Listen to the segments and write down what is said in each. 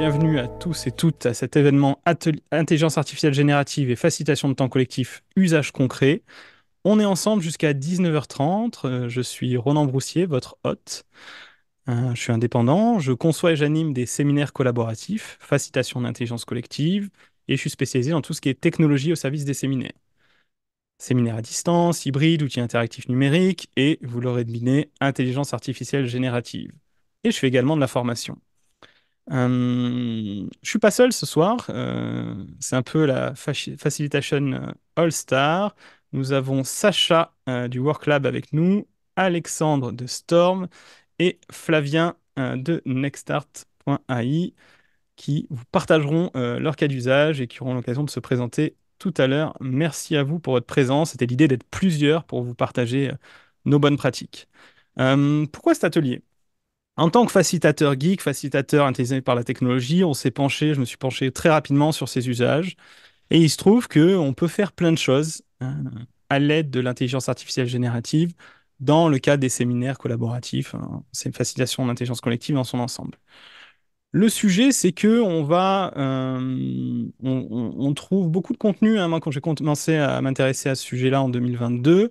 Bienvenue à tous et toutes à cet événement Intelligence artificielle générative et facilitation de temps collectif, usage concret. On est ensemble jusqu'à 19h30. Euh, je suis Ronan Broussier, votre hôte. Euh, je suis indépendant, je conçois et j'anime des séminaires collaboratifs, facilitation d'intelligence collective, et je suis spécialisé dans tout ce qui est technologie au service des séminaires. Séminaires à distance, hybride, outils interactifs numériques, et vous l'aurez deviné, intelligence artificielle générative. Et je fais également de la formation. Je euh, je suis pas seul ce soir. Euh, c'est un peu la Facilitation euh, All-Star. Nous avons Sacha du WorkLab avec nous, Alexandre de Storm et Flavien de Nextart.ai qui vous partageront leur cas d'usage et qui auront l'occasion de se présenter tout à l'heure. Merci à vous pour votre présence. C'était l'idée d'être plusieurs pour vous partager nos bonnes pratiques. pourquoi cet atelier en tant que facilitateur geek, facilitateur intelligent par la technologie, on s'est penché, je me suis penché très rapidement sur ces usages. Et il se trouve qu'on peut faire plein de choses hein, à l'aide de l'intelligence artificielle générative dans le cadre des séminaires collaboratifs. Hein, c'est une facilitation de collective dans son ensemble. Le sujet, c'est que on va, euh, on, trouve beaucoup de contenu. Hein. moi, quand j'ai commencé à m'intéresser à ce sujet-là en 2022,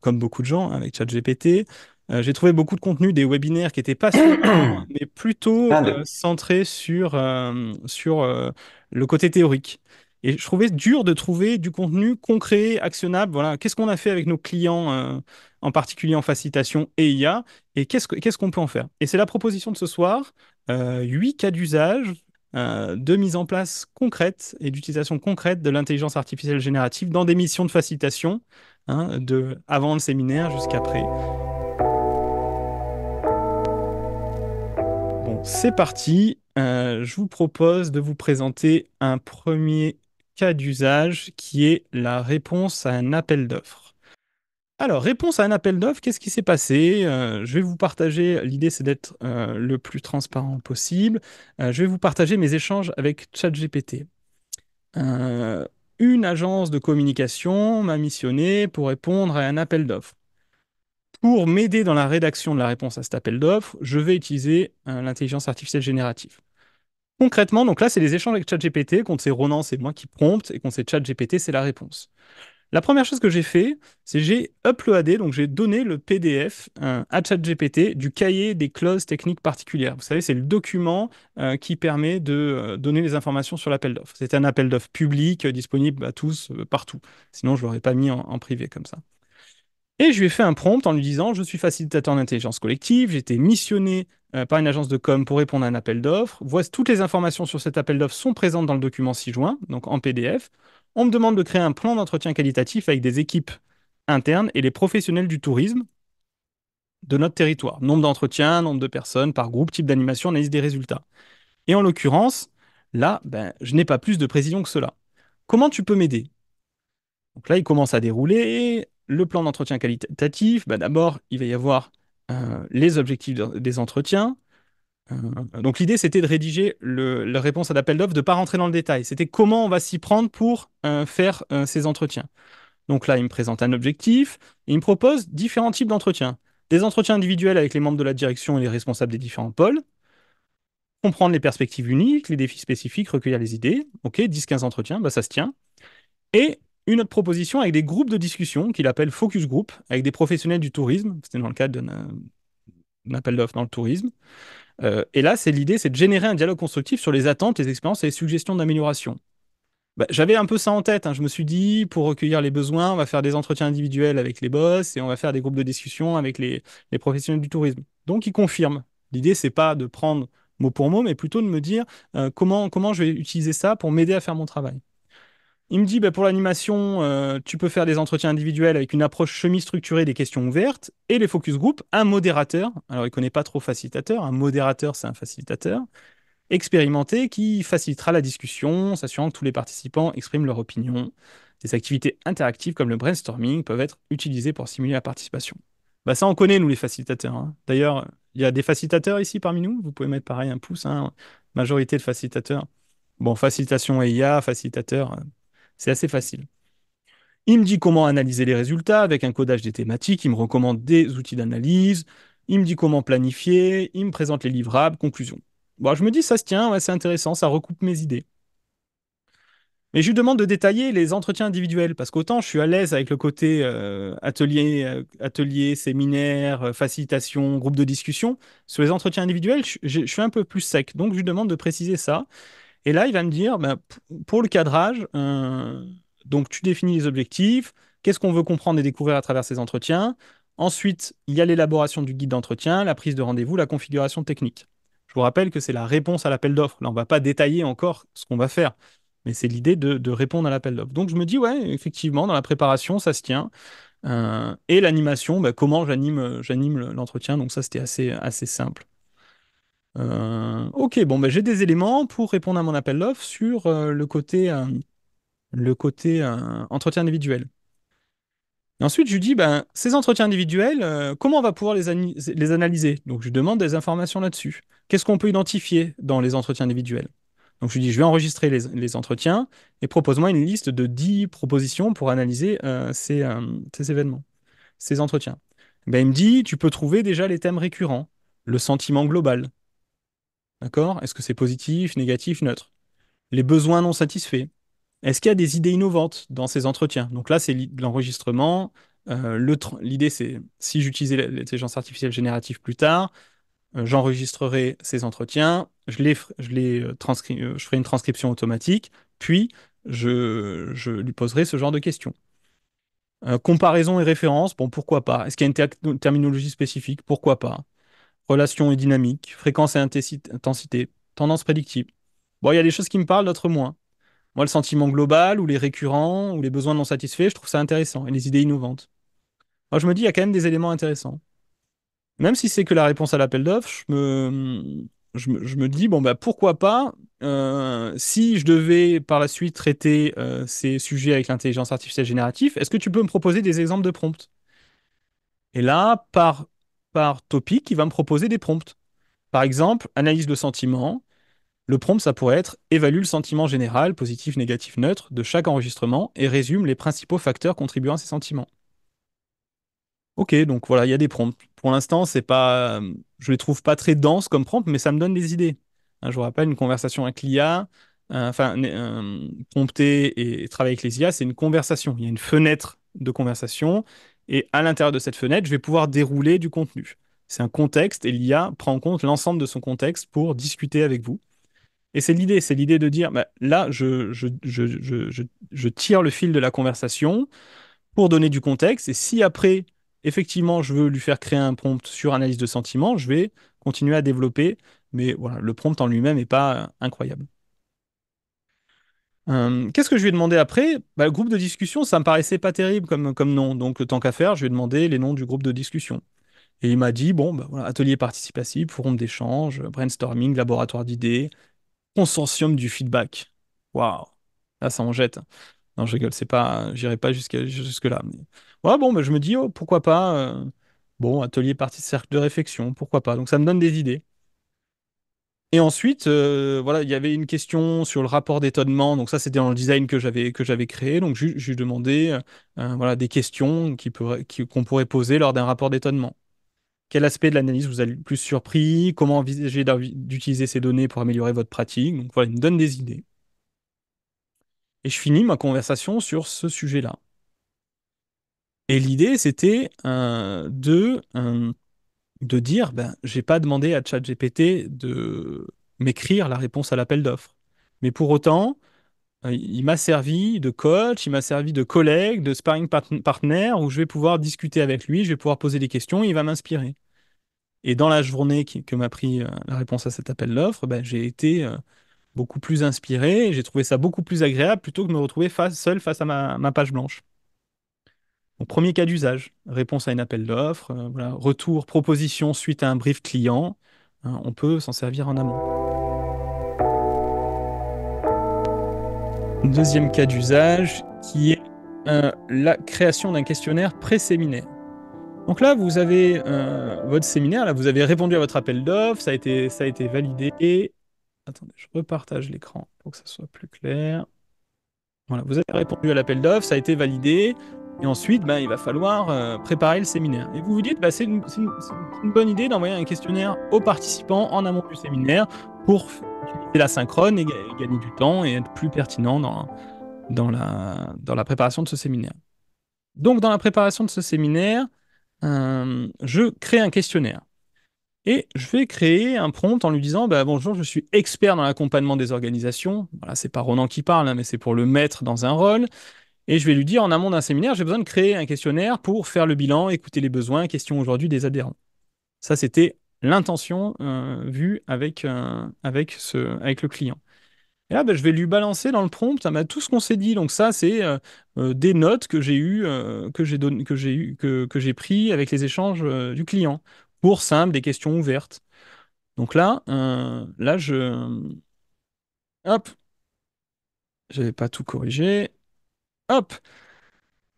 comme beaucoup de gens avec ChatGPT, euh, j'ai trouvé beaucoup de contenu des webinaires qui n'étaient pas sur mais plutôt centré euh, centrés sur, euh, sur le côté théorique. Et je trouvais dur de trouver du contenu concret, actionnable. Voilà, qu'est-ce qu'on a fait avec nos clients, en particulier en facilitation et IA, et qu'est-ce, qu'on peut en faire Et c'est la proposition de ce soir, 8 cas d'usage de mise en place concrète et d'utilisation concrète de l'intelligence artificielle générative dans des missions de facilitation, hein, de avant le séminaire jusqu'après. C'est parti. Euh, je vous propose de vous présenter un premier cas d'usage qui est la réponse à un appel d'offres. Alors, réponse à un appel d'offres, qu'est-ce qui s'est passé euh, Je vais vous partager, l'idée c'est d'être euh, le plus transparent possible. je vais vous partager mes échanges avec ChatGPT. une agence de communication m'a missionné pour répondre à un appel d'offres pour m'aider dans la rédaction de la réponse à cet appel d'offres, je vais utiliser euh, l'intelligence artificielle générative. Concrètement, donc là, c'est les échanges avec ChatGPT. Quand c'est Ronan, c'est moi qui prompte, et quand c'est ChatGPT, c'est la réponse. La première chose que j'ai fait, c'est j'ai uploadé, donc j'ai donné le PDF euh, à ChatGPT du cahier des clauses techniques particulières. Vous savez, c'est le document euh, qui permet de donner les informations sur l'appel d'offres. C'est un appel d'offres public disponible à tous partout. Sinon, je l'aurais pas mis en privé comme ça. Et je lui ai fait un prompt en lui disant Je suis facilitateur d'intelligence collective, j'ai été missionné euh, par une agence de com pour répondre à un appel d'offres. Voici toutes les informations sur cet appel d'offres sont présentes dans le document 6 juin, donc en PDF. On me demande de créer un plan d'entretien qualitatif avec des équipes internes et les professionnels du tourisme de notre territoire. Nombre d'entretiens, nombre de personnes par groupe, type d'animation, analyse des résultats. Et en l'occurrence, là, ben, je n'ai pas plus de précision que cela. Comment tu peux m'aider Donc là, il commence à dérouler le plan d'entretien qualitatif, bah, d'abord, il va y avoir euh, les objectifs des entretiens. Euh, donc l'idée, c'était de rédiger la réponse à l'appel d'offres, de ne pas rentrer dans le détail. C'était comment on va s'y prendre pour euh, faire ces entretiens. Donc là, il me présente un objectif, il me propose différents types d'entretiens. Des entretiens individuels avec les membres de la direction et les responsables des différents pôles, comprendre les perspectives uniques, les défis spécifiques, recueillir les idées. OK, 10-15 entretiens, bah, ça se tient. Et une autre proposition avec des groupes de discussion qu'il appelle focus group, avec des professionnels du tourisme. C'était dans le cadre d'un appel d'offres dans le tourisme. Euh, et là, c'est l'idée, c'est de générer un dialogue constructif sur les attentes, les expériences et les suggestions d'amélioration. Bah, j'avais un peu ça en tête. Hein. Je me suis dit, pour recueillir les besoins, on va faire des entretiens individuels avec les boss et on va faire des groupes de discussion avec les, professionnels du tourisme. Donc, il confirme. L'idée, c'est pas de prendre mot pour mot, mais plutôt de me dire euh, comment, comment je vais utiliser ça pour m'aider à faire mon travail. Il me dit, bah, pour l'animation, euh, tu peux faire des entretiens individuels avec une approche semi-structurée des questions ouvertes et les focus group, un modérateur. Alors, il ne connaît pas trop facilitateur. Un modérateur, c'est un facilitateur expérimenté qui facilitera la discussion, s'assurant que tous les participants expriment leur opinion. Des activités interactives comme le brainstorming peuvent être utilisées pour simuler la participation. Bah ça, on connaît, nous, les facilitateurs. Hein. D'ailleurs, il y a des facilitateurs ici parmi nous. Vous pouvez mettre pareil un pouce. Hein, majorité de facilitateurs. Bon, facilitation et IA, facilitateur, c'est assez facile. Il me dit comment analyser les résultats avec un codage des thématiques, il me recommande des outils d'analyse, il me dit comment planifier, il me présente les livrables, conclusions. Bon, je me dis, ça se tient, c'est intéressant, ça recoupe mes idées. Mais je lui demande de détailler les entretiens individuels, parce qu'autant je suis à l'aise avec le côté euh, euh, atelier, séminaire, euh, facilitation, groupe de discussion, sur les entretiens individuels, je, je suis un peu plus sec. Donc je lui demande de préciser ça. Et là, il va me dire, bah, pour le cadrage, euh, donc tu définis les objectifs, qu'est-ce qu'on veut comprendre et découvrir à travers ces entretiens. Ensuite, il y a l'élaboration du guide d'entretien, la prise de rendez-vous, la configuration technique. Je vous rappelle que c'est la réponse à l'appel d'offres. Là, on ne va pas détailler encore ce qu'on va faire, mais c'est l'idée de, répondre à l'appel d'offres. Donc, je me dis, ouais, effectivement, dans la préparation, ça se tient. Euh, et l'animation, bah, comment j'anime euh, l'entretien. Donc, ça, c'était assez simple. Euh, ok, bon, ben, j'ai des éléments pour répondre à mon appel d'offre sur euh, le côté, euh, le côté entretien individuel. ensuite, je lui dis, ben, ces entretiens individuels, comment on va pouvoir les, analyser Donc, je lui demande des informations là-dessus. Qu'est-ce qu'on peut identifier dans les entretiens individuels Donc, je lui dis, je vais enregistrer les, entretiens et propose-moi une liste de 10 propositions pour analyser ces, événements, ces entretiens. Ben, il me dit, tu peux trouver déjà les thèmes récurrents, le sentiment global, D'accord Est-ce que c'est positif, négatif, neutre Les besoins non satisfaits. Est-ce qu'il y a des idées innovantes dans ces entretiens Donc là, c'est l'enregistrement. Euh, l'idée, c'est si j'utilisais l'intelligence artificielle générative plus tard, euh, j'enregistrerai ces entretiens, je, les, je, les euh, je ferai une transcription automatique, puis je, lui poserai ce genre de questions. comparaison et référence, bon, pourquoi pas Est-ce qu'il y a une terminologie spécifique Pourquoi pas relation et dynamique, fréquence et intensité, tendance prédictive. Bon, il y a des choses qui me parlent, d'autres moins. Moi, le sentiment global ou les récurrents ou les besoins non satisfaits, je trouve ça intéressant et les idées innovantes. Moi, je me dis, il y a quand même des éléments intéressants. Même si c'est que la réponse à l'appel d'offres, je me, je me, dis, bon, bah, pourquoi pas, euh, si je devais par la suite traiter euh, ces sujets avec l'intelligence artificielle générative, est-ce que tu peux me proposer des exemples de prompts Et là, par par topic qui va me proposer des prompts. Par exemple, analyse de sentiment. Le prompt, ça pourrait être évalue le sentiment général, positif, négatif, neutre, de chaque enregistrement et résume les principaux facteurs contribuant à ces sentiments. Ok, donc voilà, il y a des prompts. Pour l'instant, c'est pas, je les trouve pas très denses comme prompts, mais ça me donne des idées. Hein, je vous rappelle, une conversation avec l'IA, euh, enfin, prompter et travailler avec les IA, c'est une conversation. Il y a une fenêtre de conversation et à l'intérieur de cette fenêtre, je vais pouvoir dérouler du contenu. C'est un contexte et l'IA prend en compte l'ensemble de son contexte pour discuter avec vous. Et c'est l'idée, c'est l'idée de dire, bah, là, je, je, je, tire le fil de la conversation pour donner du contexte. Et si après, effectivement, je veux lui faire créer un prompt sur analyse de sentiment, je vais continuer à développer. Mais voilà, le prompt en lui-même n'est pas euh, incroyable. Hum, qu'est-ce que je lui ai demandé après bah, Le groupe de discussion, ça me paraissait pas terrible comme, comme nom. Donc, tant qu'à faire, je lui ai demandé les noms du groupe de discussion. Et il m'a dit bon, bah, voilà, atelier participatif, forum d'échange, brainstorming, laboratoire d'idées, consortium du feedback. Waouh Là, ça en jette. Non, je rigole, c'est pas, j'irai pas jusqu'à jusque-là. Voilà. bon, bah, je me dis, oh, pourquoi pas euh, Bon, atelier partie cercle de réflexion, pourquoi pas. Donc ça me donne des idées. Et ensuite, euh, voilà, il y avait une question sur le rapport d'étonnement. Donc ça, c'était dans le design que j'avais que j'avais créé. Donc je, lui demandais, euh, euh, voilà, des questions qu'on pourrait poser lors d'un rapport d'étonnement. Quel aspect de l'analyse vous a le plus surpris Comment envisager d'utiliser ces données pour améliorer votre pratique Donc voilà, il me donne des idées. Et je finis ma conversation sur ce sujet-là. Et l'idée, c'était de de dire, ben, j'ai pas demandé à ChatGPT de m'écrire la réponse à l'appel d'offres. Mais pour autant, euh, il m'a servi de coach, il m'a servi de collègue, de sparring partner, où je vais pouvoir discuter avec lui, je vais pouvoir poser des questions, il va m'inspirer. Et dans la journée que m'a pris euh, la réponse à cet appel d'offres, ben, j'ai été euh, beaucoup plus inspiré, j'ai trouvé ça beaucoup plus agréable plutôt que de me retrouver face, seul face à ma page blanche premier cas d'usage, réponse à un appel d'offres, euh, retour, proposition suite à un brief client. Hein, on peut s'en servir en amont. Deuxième cas d'usage, qui est euh, la création d'un questionnaire pré-séminaire. Donc là, vous avez euh, votre séminaire, là, vous avez répondu à votre appel d'offres, ça, a été, ça a été validé. Attendez, je repartage l'écran pour que ça soit plus clair. Voilà, vous avez répondu à l'appel d'offres, ça a été validé. Et ensuite, bah, il va falloir euh, préparer le séminaire. Et vous vous dites, bah, c'est une, bonne idée d'envoyer un questionnaire aux participants en amont du séminaire pour utiliser la synchrone et, gagner du temps et être plus pertinent dans, dans, la, dans la préparation de ce séminaire. Donc, dans la préparation de ce séminaire, euh, je crée un questionnaire. Et je vais créer un prompt en lui disant bah, Bonjour, je suis expert dans l'accompagnement des organisations. Voilà, c'est pas Ronan qui parle, hein, mais c'est pour le mettre dans un rôle. Et je vais lui dire en amont d'un séminaire, j'ai besoin de créer un questionnaire pour faire le bilan, écouter les besoins, questions aujourd'hui des adhérents. Ça, c'était l'intention euh, vue avec, euh, avec, le client. Et là, ben, je vais lui balancer dans le prompt ben, tout ce qu'on s'est dit. Donc ça, c'est euh, des notes que j'ai prises que que j'ai eu, que, j'ai pris avec les échanges du client. Pour simple, des questions ouvertes. Donc là, là, je... Hop. J'avais pas tout corrigé.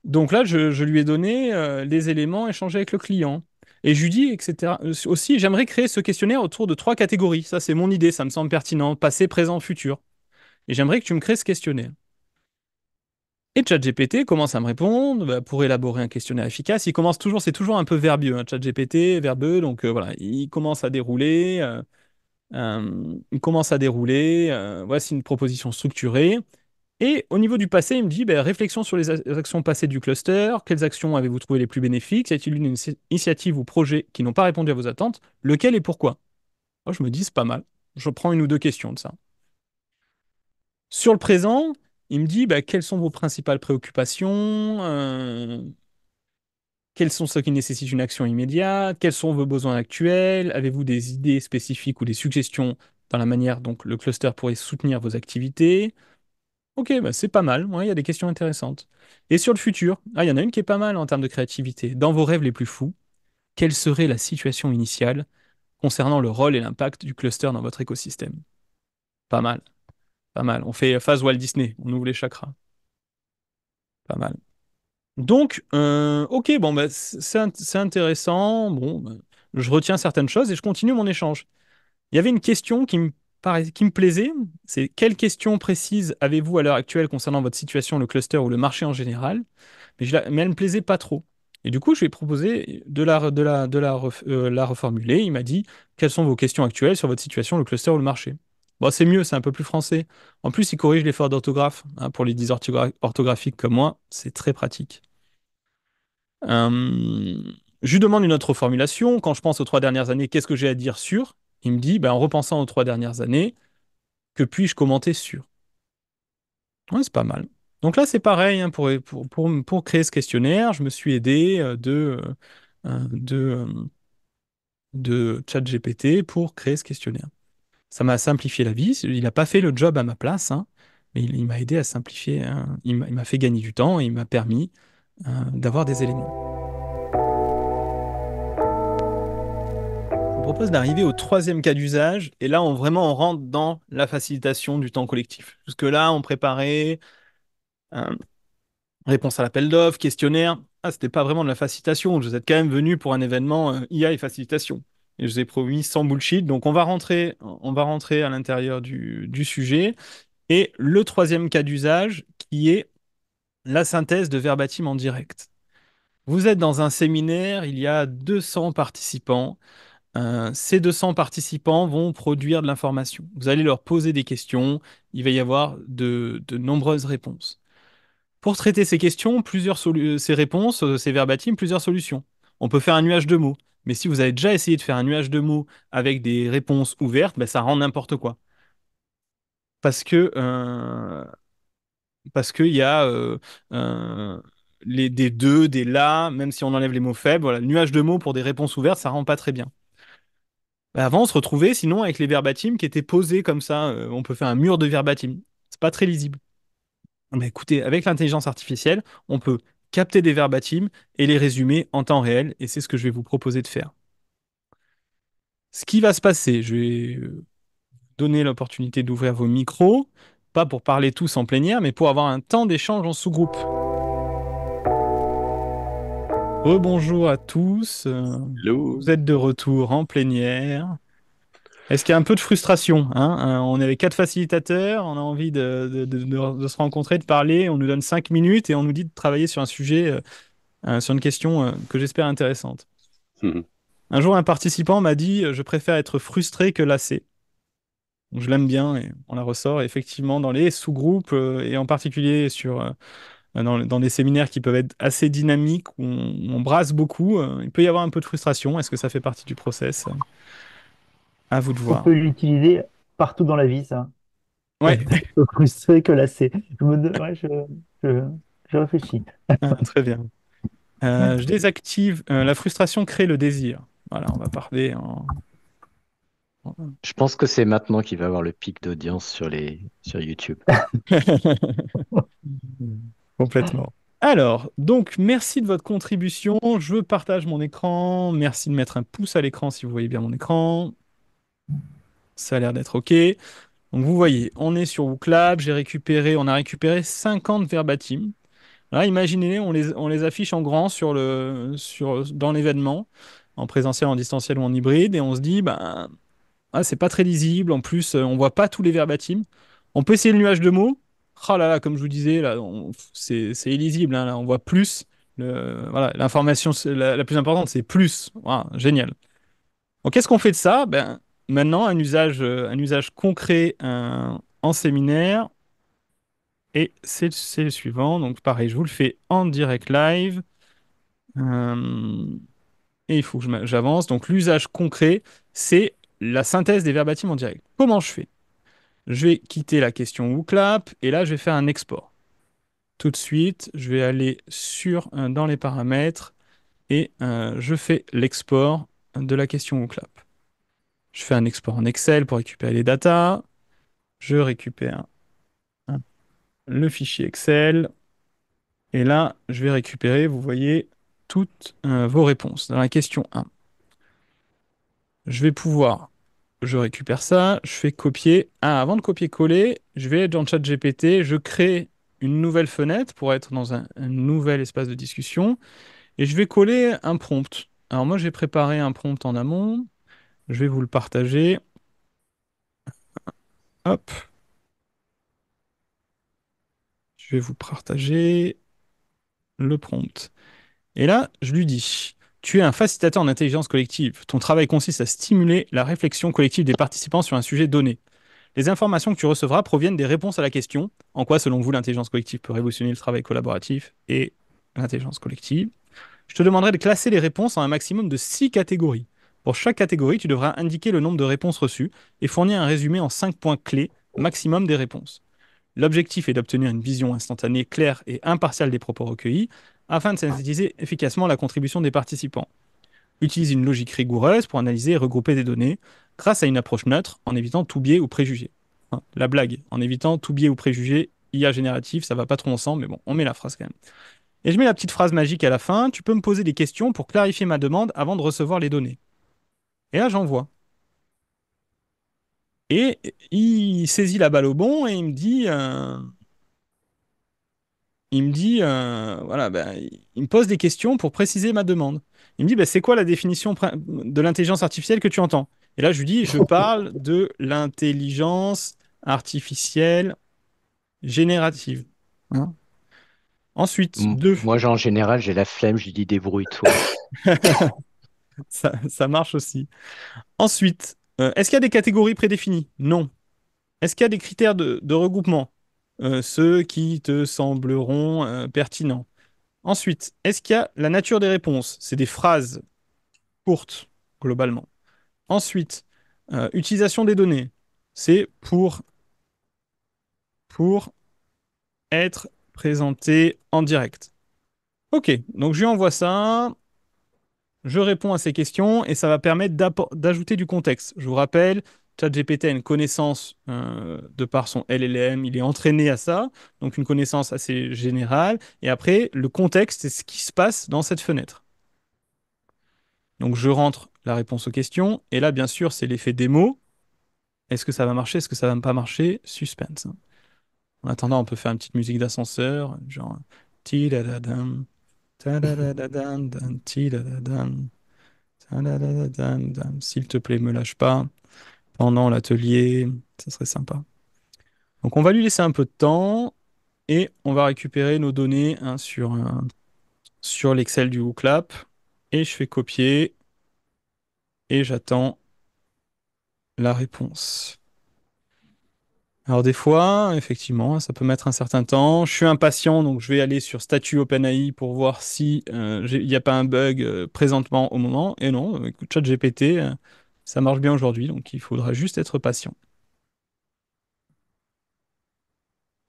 Donc là, je, lui ai donné euh, les éléments échangés avec le client. Et je lui dis, etc. Euh, aussi, j'aimerais créer ce questionnaire autour de trois catégories. Ça, c'est mon idée, ça me semble pertinent. Passé, présent, futur. Et j'aimerais que tu me crées ce questionnaire. Et ChatGPT commence à me répondre bah, pour élaborer un questionnaire efficace. Il commence toujours, c'est toujours un peu verbieux. Hein, ChatGPT, verbeux, donc euh, voilà, il commence à dérouler. il commence à dérouler. voici une proposition structurée. Et au niveau du passé, il me dit, ben, réflexion sur les actions passées du cluster, quelles actions avez-vous trouvées les plus bénéfiques, y a-t-il une initiative ou projet qui n'ont pas répondu à vos attentes, lequel et pourquoi Moi, je me dis, c'est pas mal. Je prends une ou deux questions de ça. Sur le présent, il me dit, ben, quelles sont vos principales préoccupations euh, Quels sont ceux qui nécessitent une action immédiate Quels sont vos besoins actuels Avez-vous des idées spécifiques ou des suggestions dans la manière dont le cluster pourrait soutenir vos activités Ok, bah, c'est pas mal. Il y a des questions intéressantes. Et sur le futur, ah, il y en a une qui est pas mal en termes de créativité. Dans vos rêves les plus fous, quelle serait la situation initiale concernant le rôle et l'impact du cluster dans votre écosystème? Pas mal, pas mal. On fait phase Walt Disney, on ouvre les chakras. Pas mal. Donc, euh, ok, bon, bah, c'est intéressant. Bon, bah, je retiens certaines choses et je continue mon échange. Il y avait une question qui me qui me plaisait, c'est quelles questions précises avez-vous à l'heure actuelle concernant votre situation, le cluster ou le marché en général mais, elle ne elle me plaisait pas trop. Et du coup, je lui ai proposé de la, euh, reformuler. Il m'a dit quelles sont vos questions actuelles sur votre situation, le cluster ou le marché. Bon, c'est mieux, c'est un peu plus français. En plus, il corrige l'effort d'orthographe. Hein, pour les dysorthographiques orthographiques comme moi, c'est très pratique. Hum, je lui demande une autre formulation. Quand je pense aux trois dernières années, qu'est-ce que j'ai à dire sur il me dit, ben, en repensant aux trois dernières années, que puis-je commenter sur ouais, C'est pas mal. Donc là, c'est pareil, hein, pour, pour, créer ce questionnaire, je me suis aidé euh, de, euh, euh, de, de ChatGPT pour créer ce questionnaire. Ça m'a simplifié la vie. Il n'a pas fait le job à ma place, hein, mais il, m'a aidé à simplifier. Hein, il m'a fait gagner du temps il m'a permis d'avoir des éléments. propose d'arriver au troisième cas d'usage. Et là, on vraiment on rentre dans la facilitation du temps collectif. Jusque-là, on préparait euh, réponse à l'appel d'offre questionnaire. Ah, c'était pas vraiment de la facilitation. vous êtes quand même venu pour un événement euh, IA et facilitation. Et je vous ai promis sans bullshit. Donc, on va rentrer, on va rentrer à l'intérieur du, du sujet. Et le troisième cas d'usage qui est la synthèse de verbatim en direct. Vous êtes dans un séminaire, il y a 200 participants. Euh, ces 200 participants vont produire de l'information. Vous allez leur poser des questions, il va y avoir de, nombreuses réponses. Pour traiter ces questions, plusieurs euh, ces réponses, euh, ces verbatim, plusieurs solutions. On peut faire un nuage de mots, mais si vous avez déjà essayé de faire un nuage de mots avec des réponses ouvertes, ben, ça rend n'importe quoi. Parce que euh, parce qu'il y a les, des deux, des là, même si on enlève les mots faibles. le nuage de mots pour des réponses ouvertes, ça rend pas très bien. Bah, avant, on se retrouvait sinon avec les verbatims qui étaient posés comme ça. Euh, on peut faire un mur de verbatim. C'est pas très lisible. Mais bah, écoutez, avec l'intelligence artificielle, on peut capter des verbatims et les résumer en temps réel. Et c'est ce que je vais vous proposer de faire. Ce qui va se passer, je vais euh, donner l'opportunité d'ouvrir vos micros, pas pour parler tous en plénière, mais pour avoir un temps d'échange en sous-groupe. Rebonjour à tous. Vous êtes de retour en plénière. Est-ce qu'il y a un peu de frustration hein, hein, On est quatre facilitateurs, on a envie de, se rencontrer, de parler, on nous donne cinq minutes et on nous dit de travailler sur un sujet, euh, euh, sur une question euh, que j'espère intéressante. Hmm. Un jour, un participant m'a dit Je préfère être frustré que lassé. je l'aime bien et on la ressort. effectivement, dans les sous-groupes et en particulier sur euh, dans, des séminaires qui peuvent être assez dynamiques, où on, brasse beaucoup. Euh, il peut y avoir un peu de frustration. Est-ce que ça fait partie du process À vous de voir. On peut l'utiliser partout dans la vie, ça. Ouais. frustré que là, c'est. Je, je, réfléchis. Ah, très bien. Euh, je désactive. la frustration crée le désir. Voilà, on va parler Je pense que c'est maintenant qu'il va avoir le pic d'audience sur, les... sur YouTube. Complètement. Alors, donc, merci de votre contribution. Je partage mon écran. Merci de mettre un pouce à l'écran si vous voyez bien mon écran. Ça a l'air d'être OK. Donc, vous voyez, on est sur WooClub. J'ai récupéré, on a récupéré 50 verbatim. Là, imaginez, on les, on les affiche en grand sur le, sur, dans l'événement, en présentiel, en distanciel ou en hybride. Et on se dit, ben, ah, c'est pas très lisible. En plus, euh, on voit pas tous les verbatim. On peut essayer le nuage de mots. Oh là là, comme je vous disais, là, c'est illisible. Hein, on voit plus. Le, voilà, l'information la, plus importante, c'est plus. génial. Donc, qu'est-ce qu'on fait de ça Ben, maintenant, un usage, euh, un usage concret euh, en séminaire. Et c'est le suivant. Donc, pareil, je vous le fais en direct live. Euh, et il faut que j'avance. Donc, l'usage concret, c'est la synthèse des verbatims en direct. Comment je fais je vais quitter la question WooClap et là, je vais faire un export. Tout de suite, je vais aller sur euh, dans les paramètres et euh, je fais l'export de la question WooClap. Je fais un export en Excel pour récupérer les datas. Je récupère le fichier Excel. Et là, je vais récupérer, vous voyez, toutes euh, vos réponses dans la question 1. Je vais pouvoir je récupère ça, je fais copier. Ah, avant de copier-coller, je vais dans chat GPT, je crée une nouvelle fenêtre pour être dans un, un nouvel espace de discussion et je vais coller un prompt. Alors moi j'ai préparé un prompt en amont, je vais vous le partager. Hop. Je vais vous partager le prompt. Et là, je lui dis, tu es un facilitateur en intelligence collective. Ton travail consiste à stimuler la réflexion collective des participants sur un sujet donné. Les informations que tu recevras proviennent des réponses à la question en quoi, selon vous, l'intelligence collective peut révolutionner le travail collaboratif et l'intelligence collective. Je te demanderai de classer les réponses en un maximum de six catégories. Pour chaque catégorie, tu devras indiquer le nombre de réponses reçues et fournir un résumé en cinq points clés maximum des réponses. L'objectif est d'obtenir une vision instantanée, claire et impartiale des propos recueillis, afin de synthétiser efficacement la contribution des participants. Utilise une logique rigoureuse pour analyser et regrouper des données grâce à une approche neutre en évitant tout biais ou préjugé. Hein, la blague, en évitant tout biais ou préjugé, IA génératif, ça va pas trop ensemble, mais bon, on met la phrase quand même. Et je mets la petite phrase magique à la fin, tu peux me poser des questions pour clarifier ma demande avant de recevoir les données. Et là, j'envoie. Et il saisit la balle au bon et il me dit, euh, il me dit, euh, voilà, ben, il me pose des questions pour préciser ma demande. Il me dit, ben, c'est quoi la définition de l'intelligence artificielle que tu entends Et là, je lui dis, je parle de l'intelligence artificielle générative. Hein. Ensuite, Moi, en général, j'ai la flemme, je dis débrouille-toi. ça, ça, marche aussi. Ensuite, euh, est-ce qu'il y a des catégories prédéfinies Non. Est-ce qu'il y a des critères de regroupement euh, ceux qui te sembleront euh, pertinents. Ensuite, est-ce qu'il y a la nature des réponses C'est des phrases courtes, globalement. Ensuite, euh, utilisation des données. C'est pour, pour être présenté en direct. Ok, donc je lui envoie ça. Je réponds à ces questions et ça va permettre d'ajouter du contexte. Je vous rappelle, ChatGPT a une connaissance euh, de par son LLM, il est entraîné à ça, donc une connaissance assez générale. Et après, le contexte, c'est ce qui se passe dans cette fenêtre. Donc je rentre la réponse aux questions, et là, bien sûr, c'est l'effet démo. Est-ce que ça va marcher Est-ce que ça va pas marcher Suspense. Hein. En attendant, on peut faire une petite musique d'ascenseur, genre S'il te plaît, me lâche pas pendant l'atelier. Ça serait sympa. Donc on va lui laisser un peu de temps et on va récupérer nos données hein, sur, euh, sur l'Excel du WooClap. Et je fais copier et j'attends la réponse. Alors des fois, effectivement, hein, ça peut mettre un certain temps. Je suis impatient, donc je vais aller sur Statut OpenAI pour voir si euh, il n'y a pas un bug euh, présentement au moment. Et non, écoute, ChatGPT, ça marche bien aujourd'hui, donc il faudra juste être patient.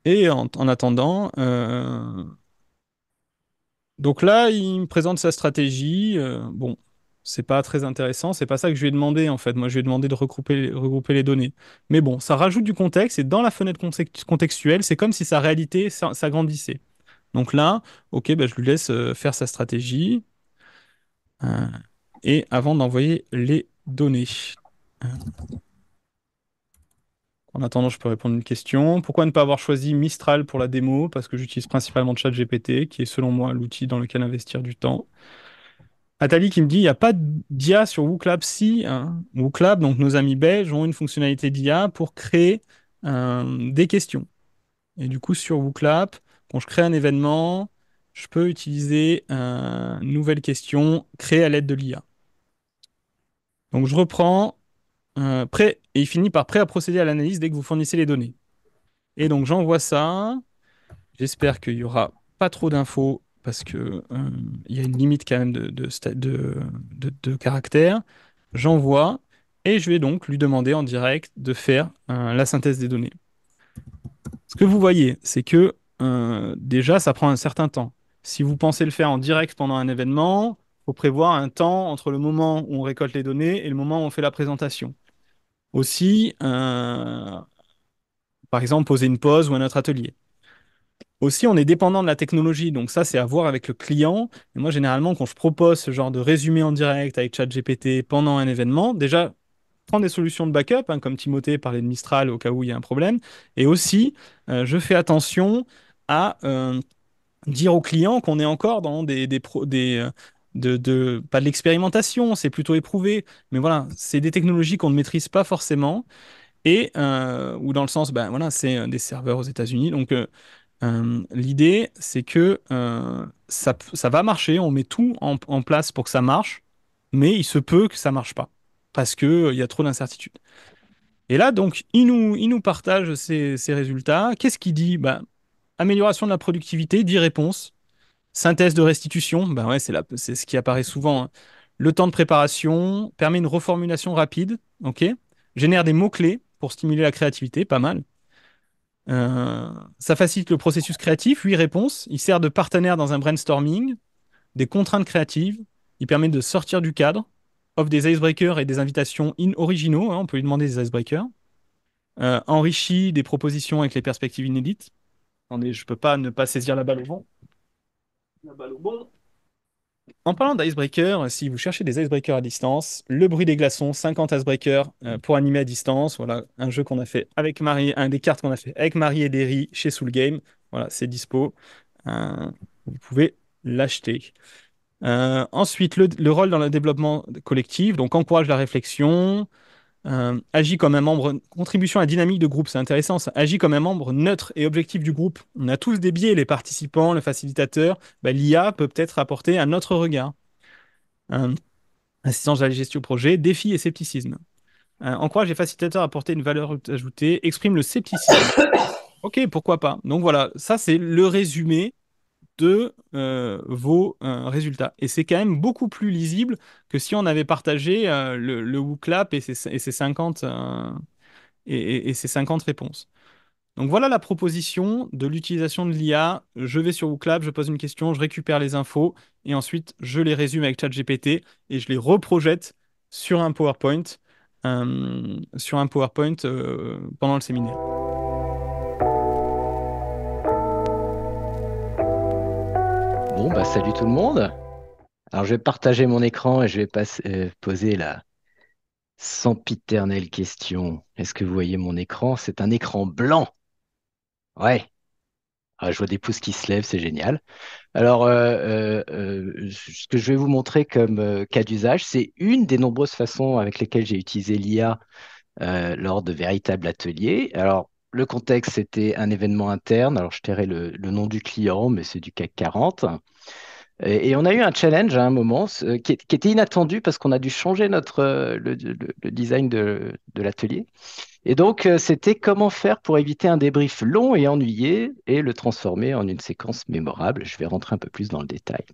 Et en, attendant, euh, donc là, il me présente sa stratégie. Euh, bon, c'est pas très intéressant, c'est pas ça que je lui ai demandé en fait. Moi, je lui ai demandé de regrouper, les données. Mais bon, ça rajoute du contexte et dans la fenêtre contextuelle, c'est comme si sa réalité s'agrandissait. Donc là, ok, ben, je lui laisse euh, faire sa stratégie. et avant d'envoyer les données. En attendant, je peux répondre à une question. Pourquoi ne pas avoir choisi Mistral pour la démo Parce que j'utilise principalement ChatGPT, qui est selon moi l'outil dans lequel investir du temps. Atali qui me dit, il n'y a pas d'IA sur WooClap si. Hein. WookLab, donc nos amis belges, ont une fonctionnalité d'IA pour créer euh, des questions. Et du coup, sur WooClap, quand je crée un événement, je peux utiliser euh, une nouvelle question créée à l'aide de l'IA. Donc je reprends. Euh, prêt, et il finit par prêt à procéder à l'analyse dès que vous fournissez les données. Et donc j'envoie ça. J'espère qu'il n'y aura pas trop d'infos parce qu'il euh, il y a une limite quand même de, caractère. J'envoie et je vais donc lui demander en direct de faire euh, la synthèse des données. Ce que vous voyez, c'est que déjà, ça prend un certain temps. Si vous pensez le faire en direct pendant un événement, faut prévoir un temps entre le moment où on récolte les données et le moment où on fait la présentation. Aussi, euh, par exemple, poser une pause ou un autre atelier. Aussi, on est dépendant de la technologie, donc ça, c'est à voir avec le client. Et moi, généralement, quand je propose ce genre de résumé en direct avec ChatGPT pendant un événement, déjà, prendre des solutions de backup, hein, comme Timothée parlait de Mistral au cas où il y a un problème. Et aussi, euh, je fais attention à euh, dire au client qu'on est encore dans des, des, des, de, pas de l'expérimentation, c'est plutôt éprouvé, mais voilà, c'est des technologies qu'on ne maîtrise pas forcément, et euh, ou dans le sens, ben voilà, c'est euh, des serveurs aux États-Unis, donc euh, l'idée, c'est que ça, va marcher, on met tout en, place pour que ça marche, mais il se peut que ça marche pas, parce que il y a trop d'incertitudes. Et là, donc, il nous, il nous partage ces, résultats. Qu'est-ce qu'il dit bah, Amélioration de la productivité, 10 réponses. Synthèse de restitution, bah ouais, c'est, c'est ce qui apparaît souvent. Hein. Le temps de préparation permet une reformulation rapide, ok génère des mots-clés pour stimuler la créativité, pas mal. Euh, ça facilite le processus créatif, 8 réponses. Il sert de partenaire dans un brainstorming, des contraintes créatives. Il permet de sortir du cadre, offre des icebreakers et des invitations in originaux. Hein, on peut lui demander des icebreakers. Euh, enrichit des propositions avec les perspectives inédites. Attendez, je peux pas ne pas saisir la balle au vent. En parlant d'icebreaker, si vous cherchez des icebreakers à distance, le bruit des glaçons, 50 icebreakers euh, mm. pour animer à distance. Voilà, un jeu qu'on a fait avec Marie, un des cartes qu'on a fait avec Marie et Derry chez Soul Game. Voilà, c'est dispo. Euh, vous pouvez l'acheter. Euh, ensuite, le, rôle dans le développement collectif, donc encourage la réflexion, euh, agit comme un membre, contribution à la dynamique de groupe, c'est intéressant ça, agit comme un membre neutre et objectif du groupe. On a tous des biais, les participants, le facilitateur, bah, l'IA peut peut-être apporter un autre regard. Euh, assistance à la gestion projet, défi et scepticisme. En euh, encourage les facilitateurs à apporter une valeur ajoutée, exprime le scepticisme. ok, pourquoi pas. Donc voilà, ça c'est le résumé de euh, vos euh, résultats. Et c'est quand même beaucoup plus lisible que si on avait partagé euh, le, le WooClap et ses, 50, et, ses réponses. Donc voilà la proposition de l'utilisation de l'IA. Je vais sur WooClap, je pose une question, je récupère les infos et ensuite je les résume avec ChatGPT et je les reprojette sur un PowerPoint, sur un PowerPoint pendant le séminaire. Bon, bah, salut tout le monde. Alors, je vais partager mon écran et je vais euh, poser la sempiternelle question. Est-ce que vous voyez mon écran C'est un écran blanc. Ouais. Ah, je vois des pouces qui se lèvent, c'est génial. Alors, euh, euh, ce que je vais vous montrer comme cas d'usage, c'est une des nombreuses façons avec lesquelles j'ai utilisé l'IA lors de véritables ateliers. Alors, le contexte, c'était un événement interne. Alors, je tairai le, nom du client, mais c'est du CAC 40. Et, on a eu un challenge à un moment qui, était inattendu parce qu'on a dû changer notre, euh, le, design de l'atelier. Et donc, euh, c'était comment faire pour éviter un débrief long et ennuyé et le transformer en une séquence mémorable. Je vais rentrer un peu plus dans le détail.